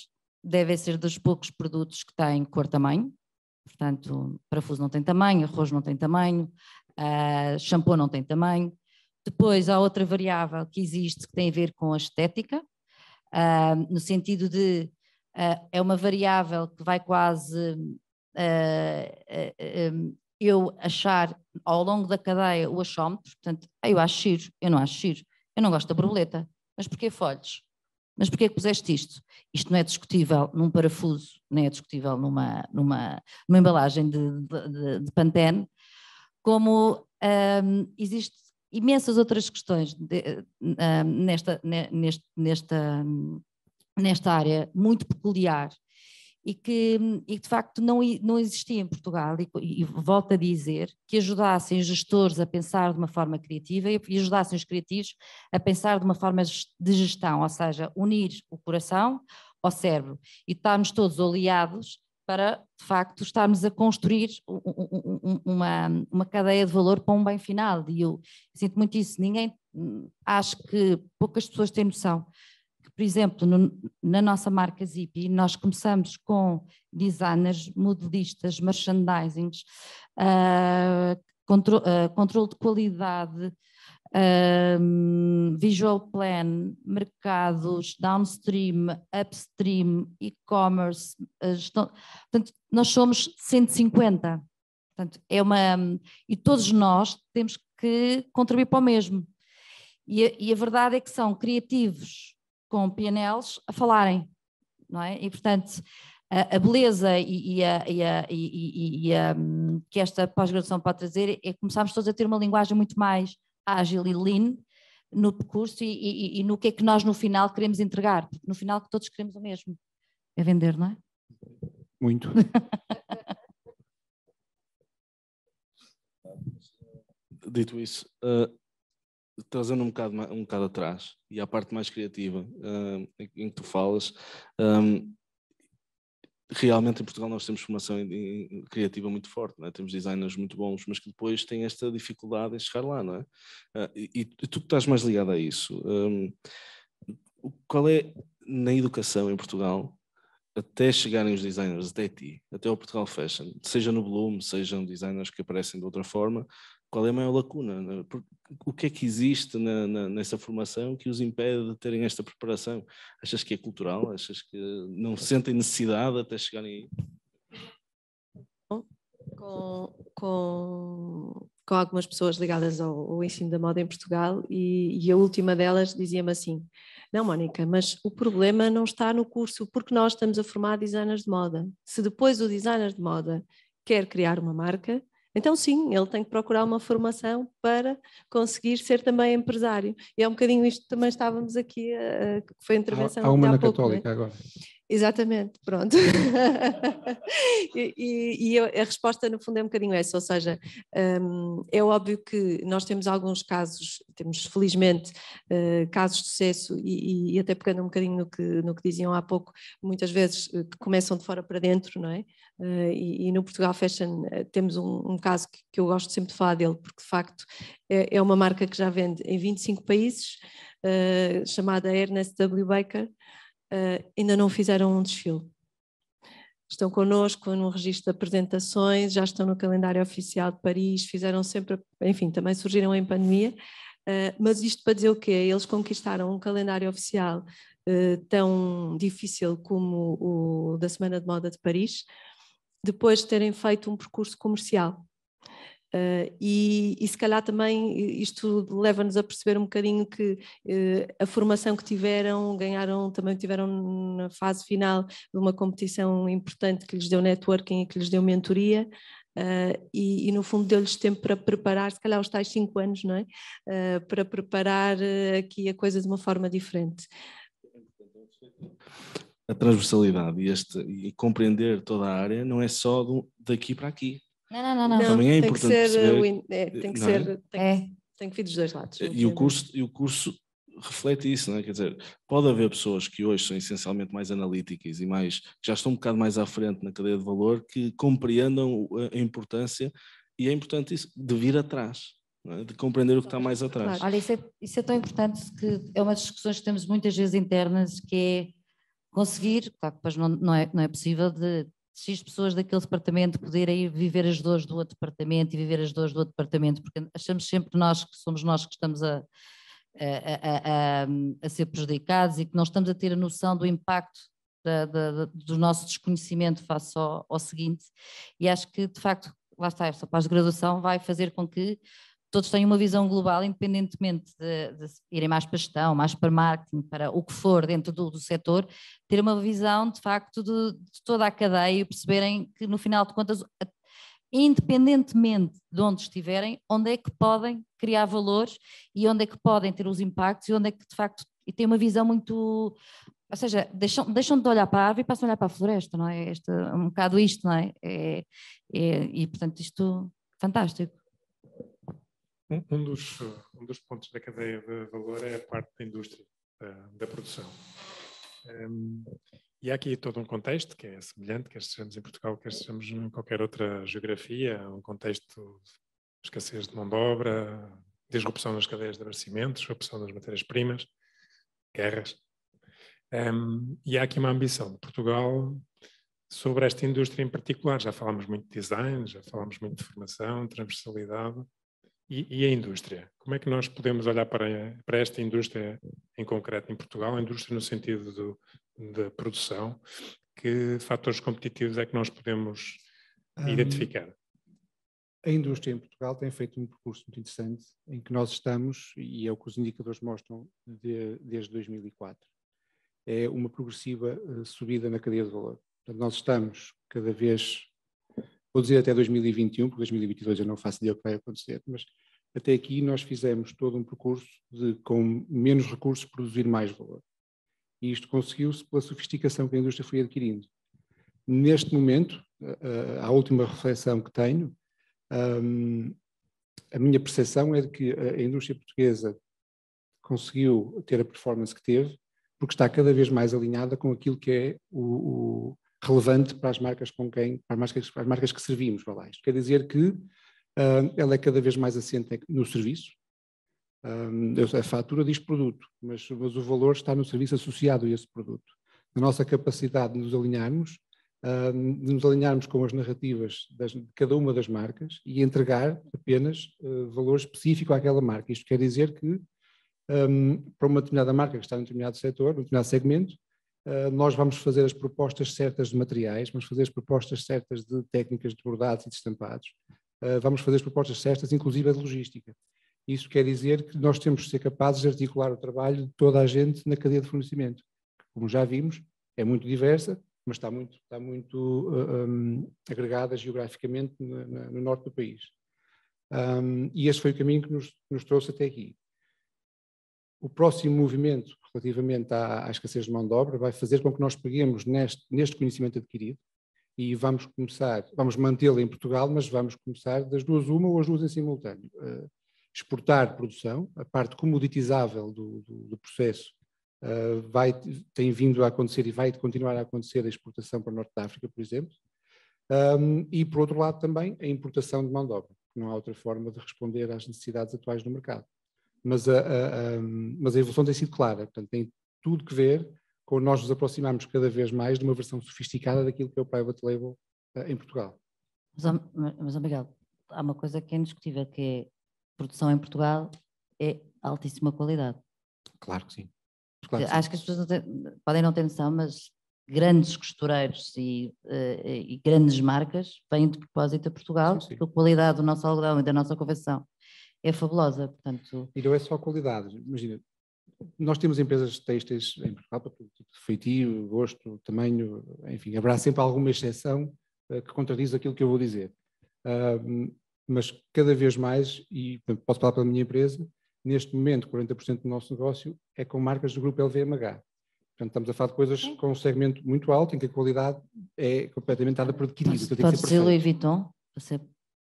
deve ser dos poucos produtos que têm cor-tamanho, portanto, parafuso não tem tamanho, arroz não tem tamanho, uh, shampoo não tem tamanho. Depois, há outra variável que existe que tem a ver com a estética, uh, no sentido de uh, é uma variável que vai quase. Uh, eu achar ao longo da cadeia o achómetro, portanto, eu acho giro, eu não acho giro, eu não gosto da borboleta, mas porquê folhos? Mas porquê que puseste isto? Isto não é discutível num parafuso, nem é discutível numa, numa, numa embalagem de, de, de Pantene, como hum, existem imensas outras questões de, hum, nesta, nesta, nesta, hum, nesta área muito peculiar e que, e que de facto não, não existia em Portugal, e, e, volto a dizer, que ajudassem os gestores a pensar de uma forma criativa e, ajudassem os criativos a pensar de uma forma de gestão, ou seja, unir o coração ao cérebro e estarmos todos aliados para, de facto, estarmos a construir uma, uma cadeia de valor para um bem final. E eu sinto muito isso. Ninguém, hum, acho que poucas pessoas têm noção por exemplo, no, na nossa marca Zipi nós começamos com designers, modelistas, merchandisings, uh, ah, contro, uh, controle de qualidade, ah, visual plan, mercados, downstream, upstream, e-commerce. portanto, nós somos 150. Portanto, é uma. E todos nós temos que contribuir para o mesmo. E a, e a verdade é que são criativos com PNLs a falarem, não é? E portanto, a, a beleza e, e, a, e, a, e, a, hum, que esta pós-graduação pode trazer é começarmos todos a ter uma linguagem muito mais ágil e lean no percurso e, no que é que nós no final queremos entregar, porque no final todos queremos o mesmo, é vender, não é? Muito. Dito isso, uh trazendo um bocado, um bocado atrás e à parte mais criativa uh, em que tu falas, um, realmente em Portugal nós temos formação em, em, criativa muito forte, é? temos designers muito bons, mas que depois têm esta dificuldade em chegar lá, não é? Uh, e, e, tu que estás mais ligado a isso, um, qual é na educação em Portugal? Até chegarem os designers até ti, até o Portugal Fashion, seja no Bloom, sejam designers que aparecem de outra forma, qual é a maior lacuna? Né? O que é que existe na, na, nessa formação que os impede de terem esta preparação? Achas que é cultural? Achas que não sentem necessidade até chegarem aí? Com, com, com algumas pessoas ligadas ao, ao, ensino da moda em Portugal e, e a última delas dizia-me assim, não Mónica, mas o problema não está no curso, porque nós estamos a formar designers de moda. Se depois o designer de moda quer criar uma marca, então, sim, ele tem que procurar uma formação para conseguir ser também empresário. E é um bocadinho isto que também estávamos aqui, eh, que foi a intervenção. Há, há uma na pouco, é? Católica né? agora. Exatamente, pronto. e, e, e, a resposta, no fundo, é um bocadinho essa: ou seja, um, é óbvio que nós temos alguns casos, temos felizmente uh, casos de sucesso, e, e, até pegando um bocadinho no que, no que diziam há pouco, muitas vezes uh, que começam de fora para dentro, não é? Uh, e, no Portugal Fashion temos um, um caso que, que, eu gosto sempre de falar dele, porque de facto é, é uma marca que já vende em 25 países, chamada Ernest W. Baker. Eh, ainda não fizeram um desfile. Estão connosco no registro de apresentações, já estão no calendário oficial de Paris, fizeram sempre, enfim, também surgiram em pandemia, uh, mas isto para dizer o quê? Eles conquistaram um calendário oficial uh, tão difícil como o da Semana de Moda de Paris, depois de terem feito um percurso comercial. Uh, e, e, se calhar também isto leva-nos a perceber um bocadinho que uh, a formação que tiveram, ganharam, também tiveram na fase final de uma competição importante que lhes deu networking e que lhes deu mentoria. Uh, e, e, no fundo deu-lhes tempo para preparar, se calhar os tais cinco anos, não é? para preparar aqui a coisa de uma forma diferente. A transversalidade e, este, e compreender toda a área não é só do, daqui para aqui, não, não, não, não. Também é tem importante que ser, perceber, uh, é, tem que é? ser, é? tem, é. tem, que vir dos dois lados. E o curso, e o curso reflete isso, não é? Quer dizer, pode haver pessoas que hoje são essencialmente mais analíticas e mais já estão um bocado mais à frente na cadeia de valor que compreendam uh, a importância e é importante isso de vir atrás. É? De compreender o que está mais atrás. Claro. Olha, isso é, isso é tão importante que é uma das discussões que temos muitas vezes internas, que é conseguir, claro que depois não, não, é, não é possível de X pessoas daquele departamento poderem viver as dores do outro departamento e viver as dores do outro departamento, porque achamos sempre nós que somos nós que estamos a, a, a, a ser prejudicados e que não estamos a ter a noção do impacto da, da, do nosso desconhecimento face ao, ao seguinte. E acho que, de facto, lá está, esta pós-graduação vai fazer com que todos têm uma visão global, independentemente de, de irem mais para gestão, mais para marketing, para o que for dentro do, do setor, ter uma visão de facto de, de, toda a cadeia e perceberem que no final de contas, independentemente de onde estiverem, onde é que podem criar valores e onde é que podem ter os impactos e onde é que de facto e tem uma visão muito ou seja, deixam, deixam de olhar para a árvore e passam a olhar para a floresta, não é? Este, é um bocado isto, não é? é, é e portanto isto fantástico. Um, um, dos, um, dos, pontos da cadeia de valor é a parte da indústria, da, da produção. Um, ehm, e há aqui todo um contexto que é semelhante, quer estejamos em Portugal, quer estejamos em qualquer outra geografia, um contexto de escassez de mão de obra, disrupção nas cadeias de abastecimento, disrupção das matérias-primas, guerras. Ehm, e há aqui uma ambição de Portugal sobre esta indústria em particular. Já falámos muito de design, já falámos muito de formação, transversalidade e, e, a indústria. Como é que nós podemos olhar para, para esta indústria em concreto em Portugal, a indústria no sentido do, da produção, que fatores competitivos é que nós podemos um, identificar? A indústria em Portugal tem feito um percurso muito interessante em que nós estamos, e é o que os indicadores mostram de, desde 2004, é uma progressiva eh, subida na cadeia de valor. Portanto, nós estamos cada vez vou dizer até 2021, porque 2022 eu não faço ideia o que vai acontecer, mas até aqui nós fizemos todo um percurso de, com menos recursos, produzir mais valor. E isto conseguiu-se pela sofisticação que a indústria foi adquirindo. Neste momento, a, última reflexão que tenho, hum, a minha percepção é de que a indústria portuguesa conseguiu ter a performance que teve, porque está cada vez mais alinhada com aquilo que é o, o relevante para as marcas com quem, para as marcas, para as marcas que servimos. Lá. Isto quer dizer que uh, ela é cada vez mais assente no serviço. Ah, a fatura diz produto, mas, mas o valor está no serviço associado a esse produto. Na nossa capacidade de nos alinharmos, ah, de nos alinharmos com as narrativas das, de cada uma das marcas e entregar apenas uh, valor específico àquela marca. Isto quer dizer que um, para uma determinada marca que está num determinado setor, num determinado segmento, eh, nós vamos fazer as propostas certas de materiais, vamos fazer as propostas certas de técnicas de bordados e de estampados, eh, vamos fazer as propostas certas, inclusive de logística. Isso quer dizer que nós temos de ser capazes de articular o trabalho de toda a gente na cadeia de fornecimento, que, como já vimos, é muito diversa, mas está muito, está muito um, eh, ehm, agregada geograficamente no, no norte do país. Um, ehm, e esse foi o caminho que nos, nos trouxe até aqui o próximo movimento relativamente à, à, escassez de mão de obra vai fazer com que nós peguemos neste, neste conhecimento adquirido e vamos começar, vamos mantê-lo em Portugal, mas vamos começar das duas uma ou as duas em simultâneo. Uh, exportar produção, a parte comoditizável do, do, do processo uh, vai, tem vindo a acontecer e vai continuar a acontecer a exportação para o Norte da África, por exemplo, um, ehm, e por outro lado também a importação de mão de obra. Não há outra forma de responder às necessidades atuais do mercado mas a, a, a, mas a evolução tem sido clara, portanto, tem tudo que ver com nós nos aproximarmos cada vez mais de uma versão sofisticada daquilo que é o private label uh, em Portugal. Mas, mas Miguel, há uma coisa que é indiscutível, que é produção em Portugal é altíssima qualidade. Claro que sim. Claro que Acho sim. que as pessoas não têm, podem não ter noção, mas grandes costureiros e, uh, e grandes marcas vêm de propósito a Portugal sim, sim. qualidade do nosso algodão e da nossa convenção é fabulosa. Portanto... E não é só qualidade, imagina. Nós temos empresas textas em Portugal para todo tipo de feitio, gosto, tamanho, enfim, haverá sempre alguma exceção eh, que contradiz aquilo que eu vou dizer. Uh, mas cada vez mais, e posso falar pela minha empresa, neste momento 40% do nosso negócio é com marcas do grupo LVMH. Portanto, estamos a falar de coisas Sim. com um segmento muito alto, em que a qualidade é completamente dada por adquirida. Pode então, ser Louis Vuitton? Você...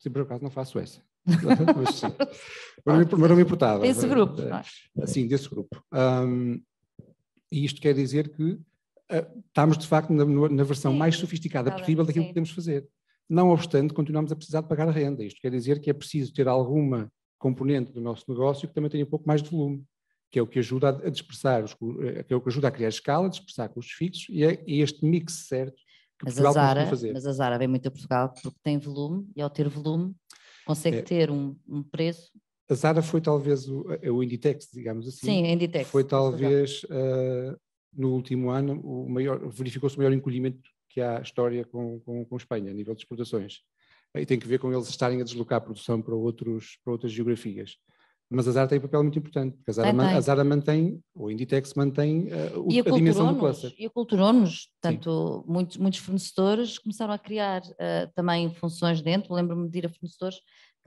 Sim, por acaso não faço essa. Uhum. mas, mas, não me importava. Desse grupo, eh, não é? Sim, desse grupo. Um, e isto quer dizer que uh, estamos, de facto, na, na versão sim, mais sofisticada claro, possível daquilo sim. que podemos fazer. Não obstante, continuamos a precisar de pagar a renda. Isto quer dizer que é preciso ter alguma componente do nosso negócio que também tenha um pouco mais de volume, que é o que ajuda a dispersar, os, eh, que é o que ajuda a criar escala, a dispersar custos fixos e, é, este mix certo que mas Portugal a Zara, fazer. Mas a Zara vem muito a Portugal porque tem volume e ao ter volume Consegue é, ter um, um, preço. A Zara foi talvez o, o Inditex, digamos assim. Sim, Inditex. Foi talvez uh, no último ano o maior, verificou-se o maior encolhimento que há história com, com, com Espanha a nível de exportações. E tem que ver com eles estarem a deslocar a produção para, outros, para outras geografias. Mas a Zara tem um papel muito importante, porque a Zara, tem, tem. A Zara mantém, o Inditex mantém uh, o, a, a dimensão do cluster. E aculturou-nos, portanto, muitos, muitos fornecedores começaram a criar uh, também funções dentro, lembro-me de ir a fornecedores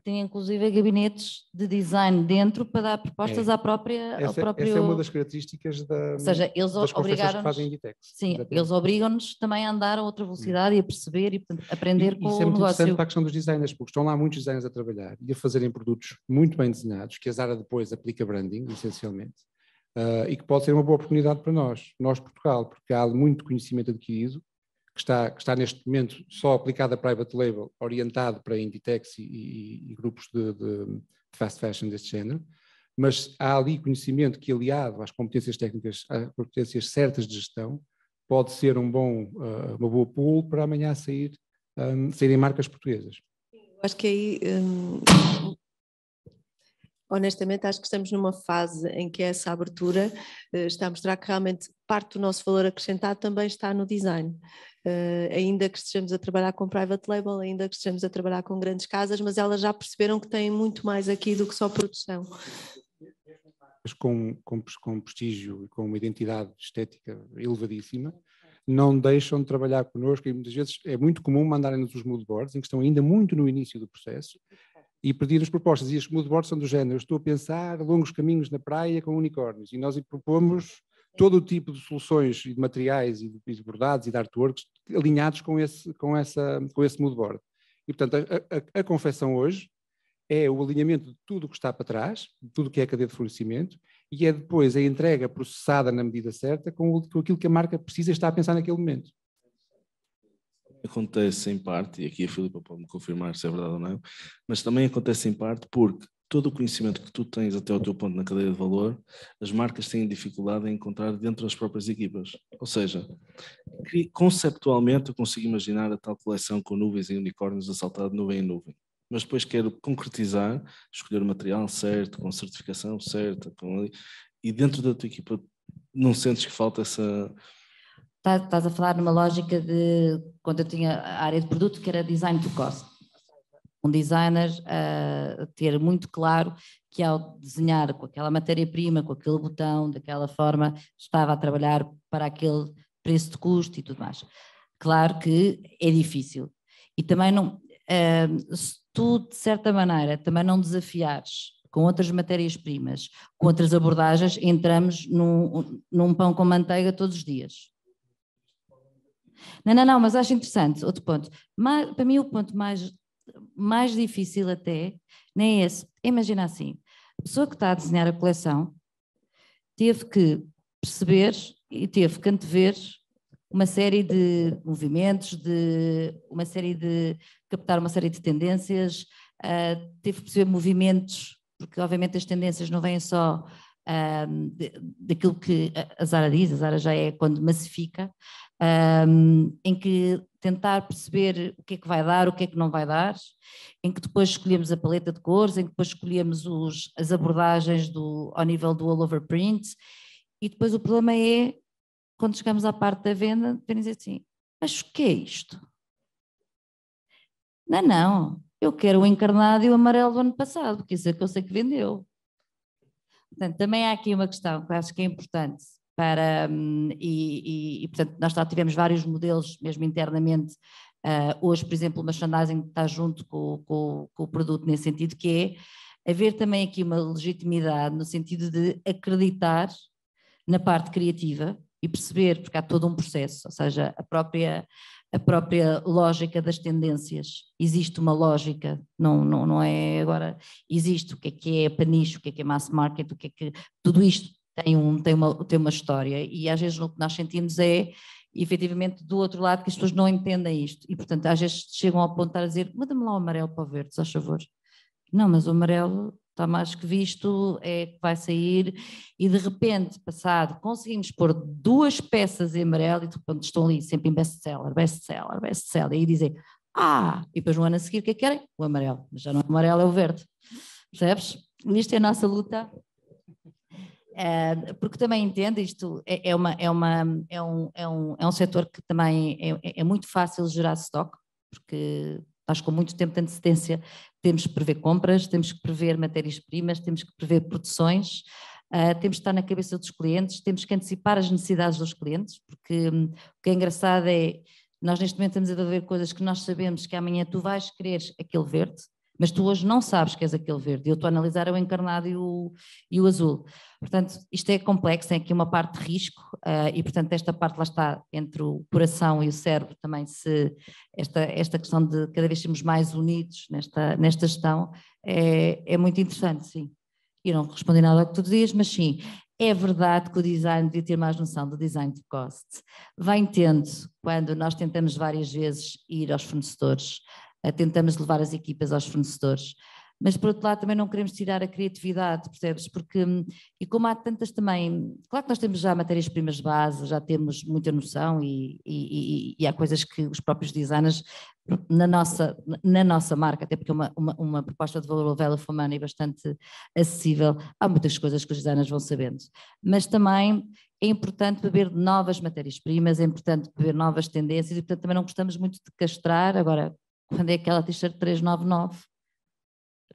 tem inclusive gabinetes de design dentro para dar propostas é. à própria, essa, ao próprio... Essa é, é uma das características da, Ou seja, eles obrigaram-nos. Sim, eles obrigam-nos também a andar a outra velocidade e a perceber e portanto, aprender e, com isso é muito negócio. interessante para a questão dos designers, porque estão lá muitos designers a trabalhar e a fazerem produtos muito bem desenhados, que a Zara depois aplica branding, essencialmente, uh, e que pode ser uma boa oportunidade para nós, nós Portugal, porque há muito conhecimento adquirido que está, que está neste momento só aplicada a private label, orientado para Inditex e, e, e grupos de, de, fast fashion deste género, mas há ali conhecimento que, aliado às competências técnicas, às competências certas de gestão, pode ser um bom, eh, uma boa pool para amanhã sair, um, ehm, saírem marcas portuguesas. Acho que aí ehm, honestamente, acho que estamos numa fase em que essa abertura eh, está a mostrar que realmente parte do nosso valor acrescentado também está no design. Uh, ainda que estejamos a trabalhar com private label, ainda que estejamos a trabalhar com grandes casas, mas elas já perceberam que têm muito mais aqui do que só produção. Com, com, com prestígio e com uma identidade estética elevadíssima, não deixam de trabalhar connosco e muitas vezes é muito comum mandarem-nos os mood boards, em que estão ainda muito no início do processo, e pedir as propostas. E as mood boards são do género, eu estou a pensar longos caminhos na praia com unicórnios. E nós propomos todo o tipo de soluções e de materiais e de bordados e de artworks alinhados com esse, com essa, com esse mood board. E, portanto, a, a, a confecção hoje é o alinhamento de tudo o que está para trás, de tudo o que é a cadeia de fornecimento, e é depois a entrega processada na medida certa com, o, com aquilo que a marca precisa estar a pensar naquele momento. Acontece em parte, e aqui a Filipa pode-me confirmar se é verdade ou não, mas também acontece em parte porque todo o conhecimento que tu tens até o teu ponto na cadeia de valor, as marcas têm dificuldade em encontrar dentro das próprias equipas. Ou seja, conceptualmente eu consigo imaginar a tal coleção com nuvens e unicórnios assaltada de nuvem em nuvem. Mas depois quero concretizar, escolher o material certo, com certificação certa, com... e dentro da tua equipa não sentes que falta essa, Tá, estás a falar numa lógica de quando eu tinha a área de produto que era design to cost. Um designer uh, ter muito claro que ao desenhar com aquela matéria-prima, com aquele botão, daquela forma, estava a trabalhar para aquele preço de custo e tudo mais. Claro que é difícil. E também não, uh, se tu, de certa maneira, também não desafiares com outras matérias-primas, com outras abordagens, entramos num, num pão com manteiga todos os dias não, não, não, mas acho interessante, outro ponto. Mas, para mim, o ponto mais, mais difícil até, nem é esse. Imagina assim: a pessoa que está a desenhar a coleção teve que perceber e teve que antever uma série de movimentos, de uma série de captar uma série de tendências, uh, teve que perceber movimentos, porque obviamente as tendências não vêm só uh, de, daquilo que a Zara diz, a Zara já é quando massifica, um, em que tentar perceber o que é que vai dar, o que é que não vai dar, em que depois escolhemos a paleta de cores, em que depois escolhemos os, as abordagens do, ao nível do all over print, e depois o problema é, quando chegamos à parte da venda, verem dizer assim, mas o que é isto? Não, não, eu quero o encarnado e o amarelo do ano passado, porque isso é que eu sei que vendeu. Portanto, também há aqui uma questão que acho que é importante para, hum, e, e, e, portanto nós já tivemos vários modelos mesmo internamente uh, hoje por exemplo o merchandising está junto com, com, com, o produto nesse sentido que é haver também aqui uma legitimidade no sentido de acreditar na parte criativa e perceber porque há todo um processo ou seja a própria a própria lógica das tendências existe uma lógica não não, não é agora existe o que é que é paniche o que é que é mass market o que é que tudo isto tem, um, tem, uma, tem uma história. E às vezes o que nós sentimos é, efetivamente, do outro lado, que as pessoas não entendem isto. E, portanto, às vezes chegam ao ponto de estar a dizer: manda-me lá o amarelo para o verde, se favor. Não, mas o amarelo está mais que visto, é que vai sair. E de repente, passado, conseguimos pôr duas peças em amarelo e de repente estão ali sempre em best-seller, best-seller, best-seller. E dizem: ah! E depois no ano a seguir, o que é que querem? O amarelo. Mas já não é o amarelo, é o verde. Percebes? Isto é a nossa luta Uh, porque também entendo, isto é, é, uma, é, uma, é, um, é, um, é um setor que também é, é, é muito fácil gerar stock, porque nós com muito tempo de antecedência temos que prever compras, temos que prever matérias-primas, temos que prever produções, uh, temos que estar na cabeça dos clientes, temos que antecipar as necessidades dos clientes, porque um, o que é engraçado é nós neste momento estamos a ver coisas que nós sabemos que amanhã tu vais querer aquele verde, mas tu hoje não sabes que és aquele verde. Eu estou a analisar o encarnado e o, e o azul. Portanto, isto é complexo, tem é aqui uma parte de risco uh, e, portanto, esta parte lá está entre o coração e o cérebro também se esta, esta questão de cada vez sermos mais unidos nesta, nesta gestão é, é muito interessante, sim. E não respondi nada ao que tu dizias, mas sim, é verdade que o design de ter mais noção do design de cost. vai tendo, quando nós tentamos várias vezes ir aos fornecedores, eh, tentamos levar as equipas aos fornecedores. Mas, por outro lado, também não queremos tirar a criatividade, percebes? Porque, hum, e como há tantas também, claro que nós temos já matérias-primas base, já temos muita noção e, e, e, há coisas que os próprios designers, na nossa, na nossa marca, até porque é uma, uma, uma, proposta de valor level for money bastante acessível, há muitas coisas que os designers vão sabendo. Mas também é importante beber novas matérias-primas, é importante beber novas tendências e, portanto, também não gostamos muito de castrar. Agora, quando é aquela t-shirt 399,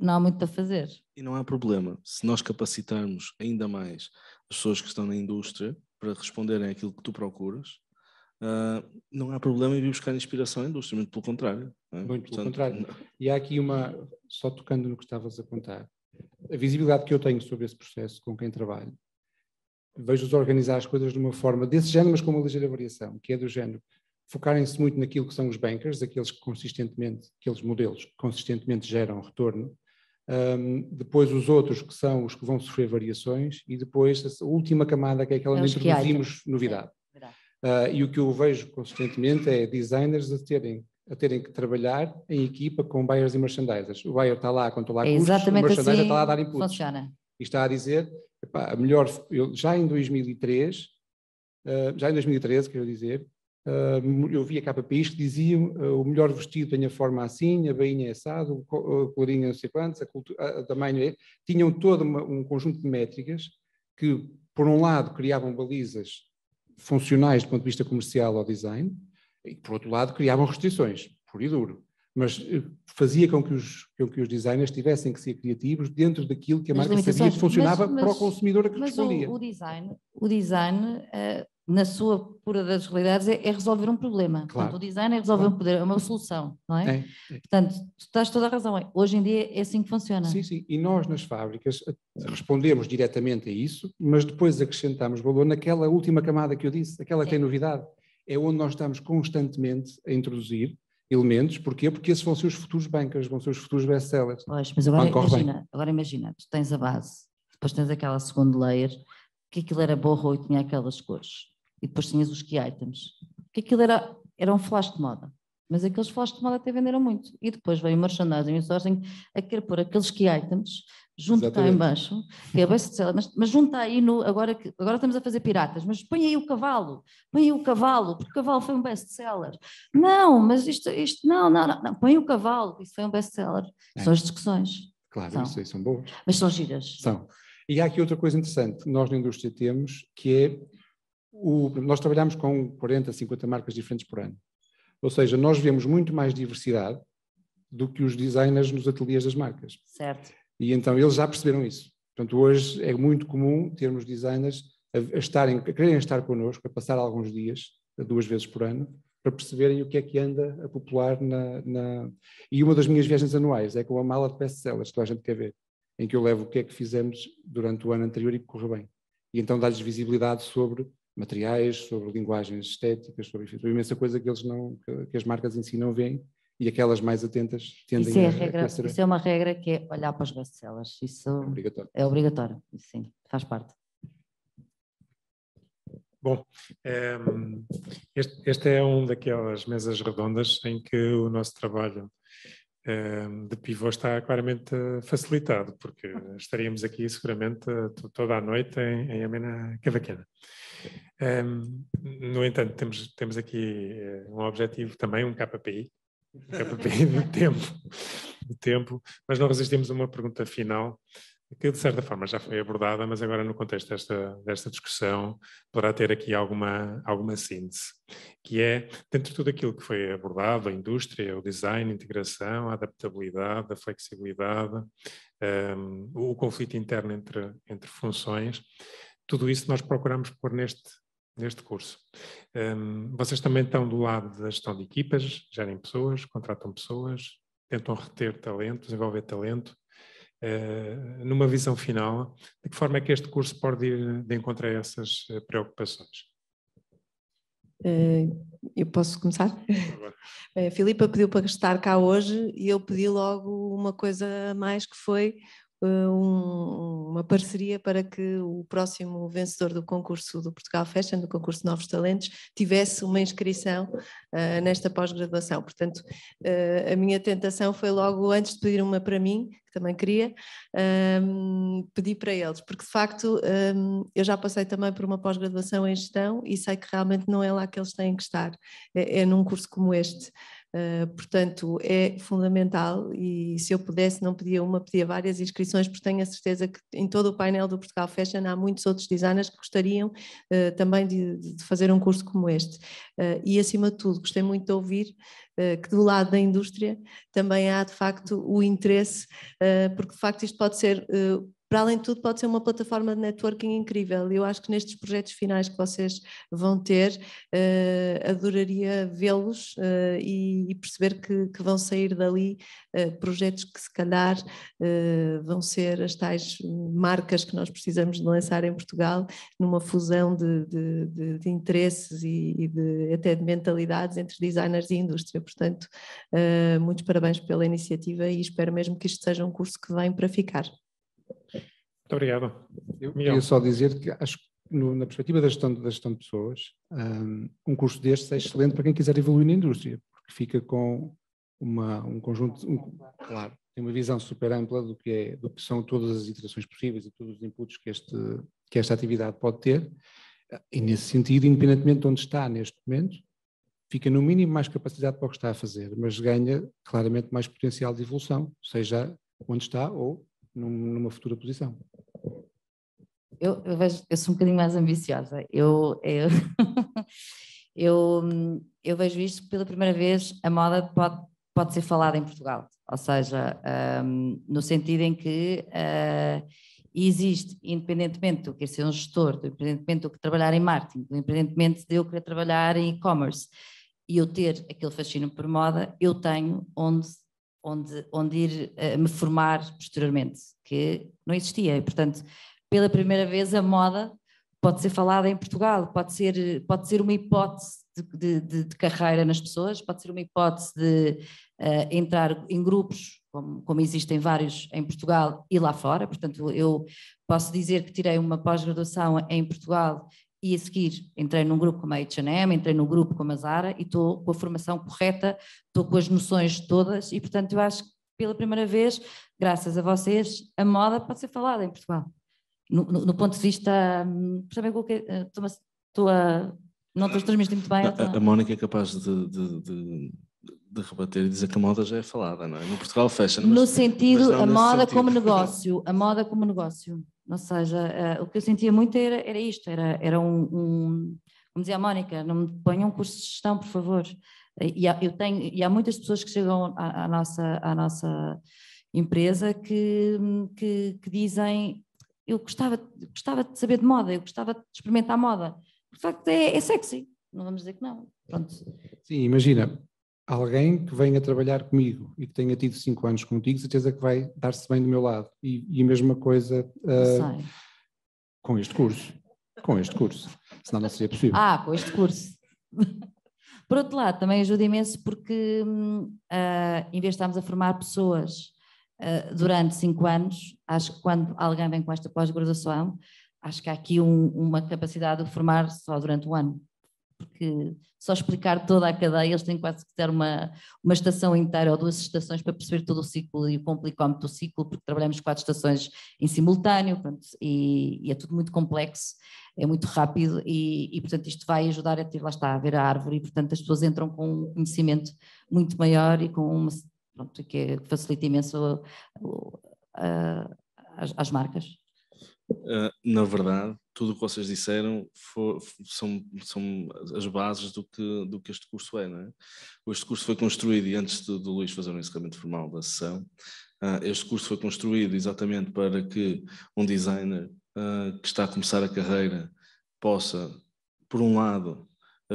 não há muito a fazer. E não há problema. Se nós capacitarmos ainda mais as pessoas que estão na indústria para responderem àquilo que tu procuras, uh, não há problema em vir buscar inspiração à indústria, muito pelo contrário. É? Muito Portanto, pelo contrário. Não... E há aqui uma, só tocando no que estavas a contar, a visibilidade que eu tenho sobre esse processo com quem trabalho, vejo-os organizar as coisas de uma forma desse género, mas com uma ligeira variação, que é do género focarem-se muito naquilo que são os bankers, aqueles que consistentemente, aqueles modelos que consistentemente geram retorno, um, depois os outros que são os que vão sofrer variações e depois a última camada que é aquela é onde introduzimos é. novidade. É, uh, e o que eu vejo consistentemente é designers a terem a terem que trabalhar em equipa com buyers e merchandisers. O buyer está lá a controlar é custos, o merchandiser assim está lá a dar inputs. Funciona. E está a dizer, epá, a melhor, eu, já em 2003, uh, ah, já em 2013, quero dizer, ah, eu vi a KPIs que diziam ah, o melhor vestido tem a forma assim, a bainha é assado, o colarinho não sei quantos, a cultura, o tamanho é. Tinham todo uma, um conjunto de métricas que, por um lado, criavam balizas funcionais do ponto de vista comercial ao design, e por outro lado, criavam restrições, puro e duro. Mas eh, fazia com que os, com que os designers tivessem que ser criativos dentro daquilo que a marca sabia que funcionava mas, mas, para o consumidor a que respondia. O, o design, o design uh na sua pura das realidades, é, é resolver um problema. Claro. Portanto, o design é resolver claro. um poder, é uma solução, não é? É, é? Portanto, tu estás toda a razão. É, hoje em dia é assim que funciona. Sim, sim. E nós, nas fábricas, eh, respondemos diretamente a isso, mas depois acrescentamos valor naquela última camada que eu disse, aquela que tem novidade. É onde nós estamos constantemente a introduzir elementos. Porquê? Porque esses vão ser os futuros bancos, vão ser os futuros best-sellers. Pois, mas agora imagina, agora imagina, tu tens a base, depois tens aquela segunda layer, que aquilo era borro e tinha aquelas cores e depois tinhas os key items. Que aquilo era, era um flash de moda. Mas aqueles flash de moda até venderam muito. E depois veio o merchandising e o sourcing a querer pôr aqueles key items junto Exatamente. cá embaixo, que é best mas, mas junta aí no, agora, agora estamos a fazer piratas, mas põe aí o cavalo, põe aí o cavalo, porque o cavalo foi um best-seller. Não, mas isto, isto não, não, não, não, põe o cavalo, isso foi um best-seller. É. São as discussões. Claro, são. isso aí são boas. Mas são giras. São. E há aqui outra coisa interessante, que nós na indústria temos, que é o, nós trabalhamos com 40, 50 marcas diferentes por ano. Ou seja, nós vemos muito mais diversidade do que os designers nos ateliês das marcas. Certo. E então eles já perceberam isso. Portanto, hoje é muito comum termos designers a, a estarem, a quererem estar connosco, a passar alguns dias, duas vezes por ano, para perceberem o que é que anda a popular na, na... E uma das minhas viagens anuais é com a mala de best-sellers, que a gente quer ver, em que eu levo o que é que fizemos durante o ano anterior e que correu bem. E então dá-lhes visibilidade sobre materiais, sobre linguagens estéticas, sobre enfim, imensa coisa que eles não, que, as marcas em si não veem e aquelas mais atentas tendem isso é a, regra, a Isso é uma regra que é olhar para as best isso é obrigatório, é obrigatório. sim, faz parte. Bom, ehm, esta este é um daquelas mesas redondas em que o nosso trabalho de pivô está claramente eh, facilitado, porque estaríamos aqui seguramente eh, toda a noite em, em Amena Cavaquena. Um, no entanto, temos, temos aqui eh, um objetivo também, um KPI, um KPI de tempo, de tempo, mas não resistimos a uma pergunta final que de certa forma já foi abordada, mas agora no contexto desta, desta discussão poderá ter aqui alguma, alguma síntese, que é, dentro de tudo aquilo que foi abordado, a indústria, o design, a integração, a adaptabilidade, a flexibilidade, um, o conflito interno entre, entre funções, tudo isso nós procuramos pôr neste, neste curso. Um, vocês também estão do lado da gestão de equipas, gerem pessoas, contratam pessoas, tentam reter talento, desenvolver talento, eh, numa visão final, de que forma é que este curso pode ir de encontro a essas eh, preocupações? Eh, eu posso começar? A Filipa pediu para estar cá hoje e eu pedi logo uma coisa a mais que foi eh, um, uma parceria para que o próximo vencedor do concurso do Portugal Fashion, do concurso de Novos Talentos, tivesse uma inscrição uh, nesta pós-graduação. Portanto, uh, a minha tentação foi logo antes de pedir uma para mim, que também queria, um, ehm, pedir para eles, porque de facto um, ehm, eu já passei também por uma pós-graduação em gestão e sei que realmente não é lá que eles têm que estar, é, é num curso como este. Ah, portanto, é fundamental e se eu pudesse, não pedia uma, pedia várias inscrições, porque tenho a certeza que em todo o painel do Portugal Fashion há muitos outros designers que gostariam uh, também de, de, fazer um curso como este. Uh, e, acima de tudo, gostei muito de ouvir que do lado da indústria também há, de facto, o interesse, porque, de facto, isto pode ser para além de tudo, pode ser uma plataforma de networking incrível. Eu acho que nestes projetos finais que vocês vão ter, uh, adoraria vê-los uh, e, e, perceber que, que, vão sair dali uh, projetos que, se calhar, vão ser as tais marcas que nós precisamos de lançar em Portugal, numa fusão de, de, de, de interesses e, e, de, até de mentalidades entre designers e indústria. Portanto, muitos parabéns pela iniciativa e espero mesmo que isto seja um curso que vem para ficar obrigado. Eu queria só dizer que acho que no, na perspectiva da gestão, da gestão de pessoas, hum, um, curso destes é excelente para quem quiser evoluir na indústria, porque fica com uma, um conjunto, um, claro, tem uma visão super ampla do que, é, do que são todas as iterações possíveis e todos os inputs que, este, que esta atividade pode ter, e nesse sentido, independentemente de onde está neste momento, fica no mínimo mais capacidade para o que está a fazer, mas ganha claramente mais potencial de evolução, seja onde está ou numa futura posição eu, eu, vejo, eu sou um bocadinho mais ambiciosa. Eu, eu, eu, eu, vejo isto pela primeira vez a moda pode, pode ser falada em Portugal, ou seja, um, no sentido em que uh, existe, independentemente do que ser um gestor, independentemente do que trabalhar em marketing, independentemente de eu querer trabalhar em e-commerce e eu ter aquele fascínio por moda, eu tenho onde onde, onde ir uh, me formar posteriormente, que não existia. E, portanto, pela primeira vez a moda pode ser falada em Portugal, pode ser, pode ser uma hipótese de, de, de carreira nas pessoas, pode ser uma hipótese de uh, entrar em grupos, como, como, existem vários em Portugal e lá fora. Portanto, eu posso dizer que tirei uma pós-graduação em Portugal e a seguir entrei num grupo como a H&M, entrei num grupo como a Zara e estou com a formação correta, estou com as noções todas e, portanto, eu acho que pela primeira vez, graças a vocês, a moda pode ser falada em Portugal no, no, no ponto de vista. Hum, percebem o que é, eh, estou, a. Não estou a transmitir muito bem. A, a, a Mónica é capaz de, de, de de rebater e dizer que a moda já é falada, não é? No Portugal fecha no sentido, a moda sentido. como negócio, a moda como negócio. Ou seja, uh, o que eu sentia muito era, era isto, era, era um, um, como dizia a Mónica, não me ponham um curso de gestão, por favor. E há, eu tenho, e há muitas pessoas que chegam à, à nossa, à nossa empresa que, hum, que, que dizem, eu gostava, gostava de saber de moda, eu gostava de experimentar moda. De facto, é, é sexy, não vamos dizer que não. Pronto. Sim, imagina, alguém que venha trabalhar comigo e que tenha tido cinco anos contigo, certeza que vai dar-se bem do meu lado. E, e a mesma coisa uh, com este curso. Com este curso. Senão não seria possível. Ah, com este curso. Por outro lado, também ajuda imenso porque, uh, em vez de estarmos a formar pessoas ah, durante cinco anos, acho que quando alguém vem com esta pós-graduação, acho que há aqui um, uma capacidade de formar só durante um ano, porque só explicar toda a cadeia, eles têm quase que ter uma, uma estação inteira ou duas estações para perceber todo o ciclo e o complicómetro do ciclo, porque trabalhamos quatro estações em simultâneo pronto, e, e, é tudo muito complexo, é muito rápido e, e, portanto, isto vai ajudar a ter, lá está, a ver a árvore e, portanto, as pessoas entram com um conhecimento muito maior e com uma pronto, é, que facilita imenso as marcas. Ah, na verdade, tudo o que vocês disseram for, são, são as bases do que, do que este curso é, não é? Este curso foi construído, e antes do, do Luís fazer um encerramento formal da sessão, ah, este curso foi construído exatamente para que um designer uh, que está a começar a carreira possa, por um lado,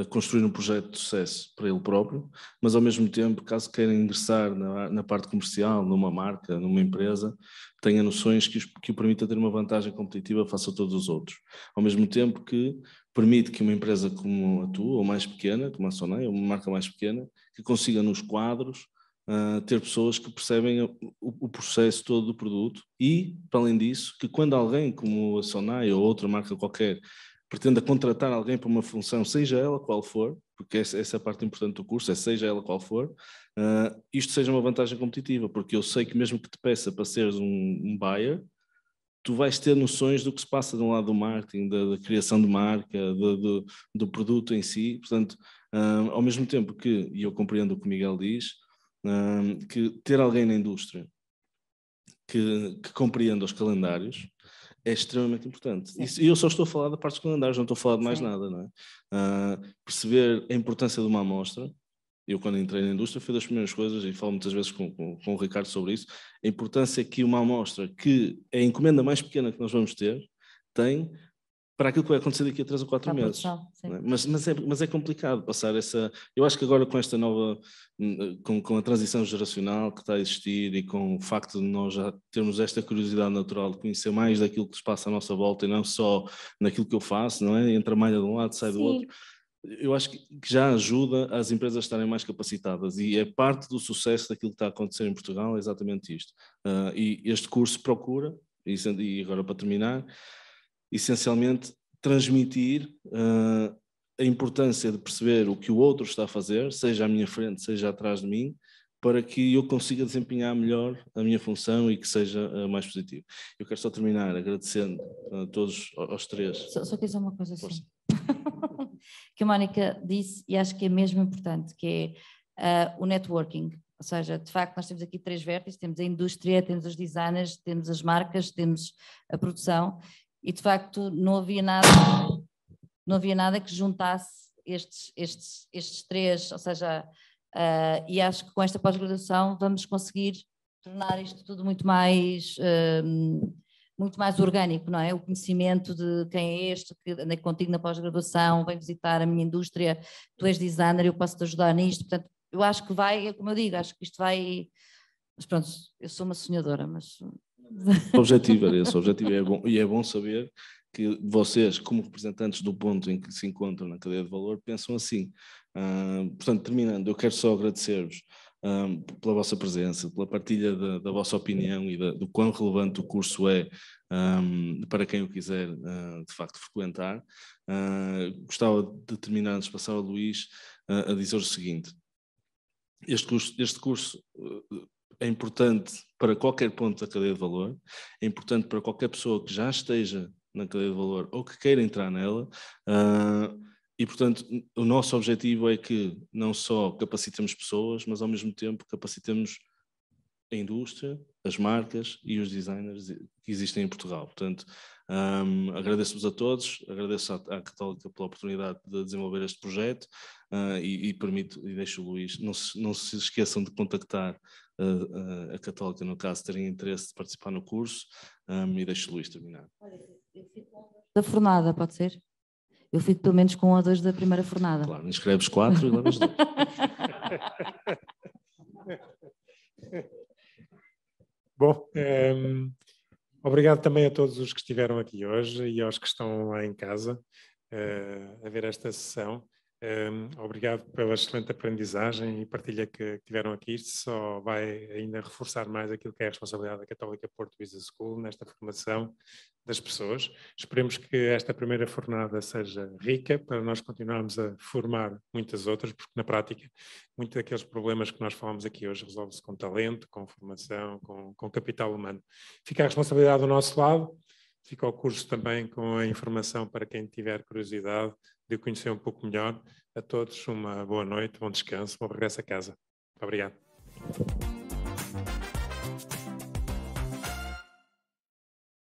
construir um projeto de sucesso para ele próprio, mas ao mesmo tempo, caso queira ingressar na, na parte comercial, numa marca, numa empresa, tenha noções que, os, que o permita ter uma vantagem competitiva face a todos os outros. Ao mesmo tempo que permite que uma empresa como a tua, ou mais pequena, como a Sonei, ou uma marca mais pequena, que consiga nos quadros uh, ter pessoas que percebem o, o, processo todo do produto e, para além disso, que quando alguém como a Sonei ou outra marca qualquer pretenda contratar alguém para uma função, seja ela qual for, porque essa, essa é a parte importante do curso, é seja ela qual for, uh, isto seja uma vantagem competitiva, porque eu sei que mesmo que te peça para seres um, um buyer, tu vais ter noções do que se passa de um lado do marketing, da, da criação de marca, do, do, do, produto em si. Portanto, ah, ao mesmo tempo que, e eu compreendo o que o Miguel diz, ah, que ter alguém na indústria que, que compreenda os calendários, é extremamente importante. E eu só estou a falar da parte secundária, não estou a falar de mais Sim. nada, não é? Uh, perceber a importância de uma amostra. Eu, quando entrei na indústria, foi das primeiras coisas, e falo muitas vezes com, com, com o Ricardo sobre isso, a importância que uma amostra, que é a encomenda mais pequena que nós vamos ter, tem para aquilo que vai acontecer daqui a três ou quatro para meses. Produção, é? mas, mas, é, mas é complicado passar essa. Eu acho que agora com esta nova, hum, com, com a transição geracional que está a existir e com o facto de nós já termos esta curiosidade natural de conhecer mais daquilo que se passa à nossa volta e não só naquilo que eu faço, não é? Entra a malha de um lado, sai Sim. do outro. Eu acho que já ajuda as empresas a estarem mais capacitadas e é parte do sucesso daquilo que está a acontecer em Portugal, é exatamente isto. Uh, e este curso procura, e agora para terminar, essencialmente transmitir uh, a importância de perceber o que o outro está a fazer, seja à minha frente, seja atrás de mim, para que eu consiga desempenhar melhor a minha função e que seja uh, mais positivo. Eu quero só terminar agradecendo a todos, aos três. Só, só quer dizer uma coisa assim. que a Mónica disse, e acho que é mesmo importante, que é uh, o networking. Ou seja, de facto, nós temos aqui três vértices: temos a indústria, temos os designers, temos as marcas, temos a produção, e de facto não havia nada, não havia nada que juntasse estes, estes, estes três, ou seja, uh, e acho que com esta pós-graduação vamos conseguir tornar isto tudo muito mais uh, muito mais orgânico, não é? O conhecimento de quem é este, que andei contigo na pós-graduação, vem visitar a minha indústria, tu és designer, eu posso te ajudar nisto, portanto, eu acho que vai, como eu digo, acho que isto vai, mas pronto, eu sou uma sonhadora, mas o objetivo era esse, o objetivo é bom, e é bom saber que vocês, como representantes do ponto em que se encontram na cadeia de valor, pensam assim. Uh, portanto, terminando, eu quero só agradecer-vos ah, pela vossa presença, pela partilha da, da vossa opinião e da, do quão relevante o curso é um, ah, para quem o quiser uh, de facto frequentar. Uh, gostava de terminar, antes de passar ao Luís, a dizer o seguinte: este curso, este curso é importante para qualquer ponto da cadeia de valor, é importante para qualquer pessoa que já esteja na cadeia de valor ou que queira entrar nela. Uh, e, portanto, o nosso objetivo é que não só capacitemos pessoas, mas ao mesmo tempo capacitemos a indústria, as marcas e os designers que existem em Portugal. Portanto, um, agradeço-vos a todos, agradeço à, à, Católica pela oportunidade de desenvolver este projeto uh, e, e, permito e deixo o Luís, não se, não se esqueçam de contactar a, Católica, no caso, terem interesse de participar no curso. Um, e deixo o Luís terminar. Da fornada, pode ser? Eu fico pelo menos com a dois da primeira fornada. Claro, inscreves quatro e levas dois. Bom, um, obrigado também a todos os que estiveram aqui hoje e aos que estão lá em casa uh, a ver esta sessão. Um, obrigado pela excelente aprendizagem e partilha que, tiveram aqui. Isto só vai ainda reforçar mais aquilo que é a responsabilidade da Católica Porto Business School nesta formação das pessoas. Esperemos que esta primeira fornada seja rica para nós continuarmos a formar muitas outras, porque na prática, muitos daqueles problemas que nós falamos aqui hoje resolve-se com talento, com formação, com, com capital humano. Fica a responsabilidade do nosso lado. Fica o curso também com a informação para quem tiver curiosidade de conhecer um pouco melhor. A todos uma boa noite, bom descanso, bom regresso a casa. Obrigado.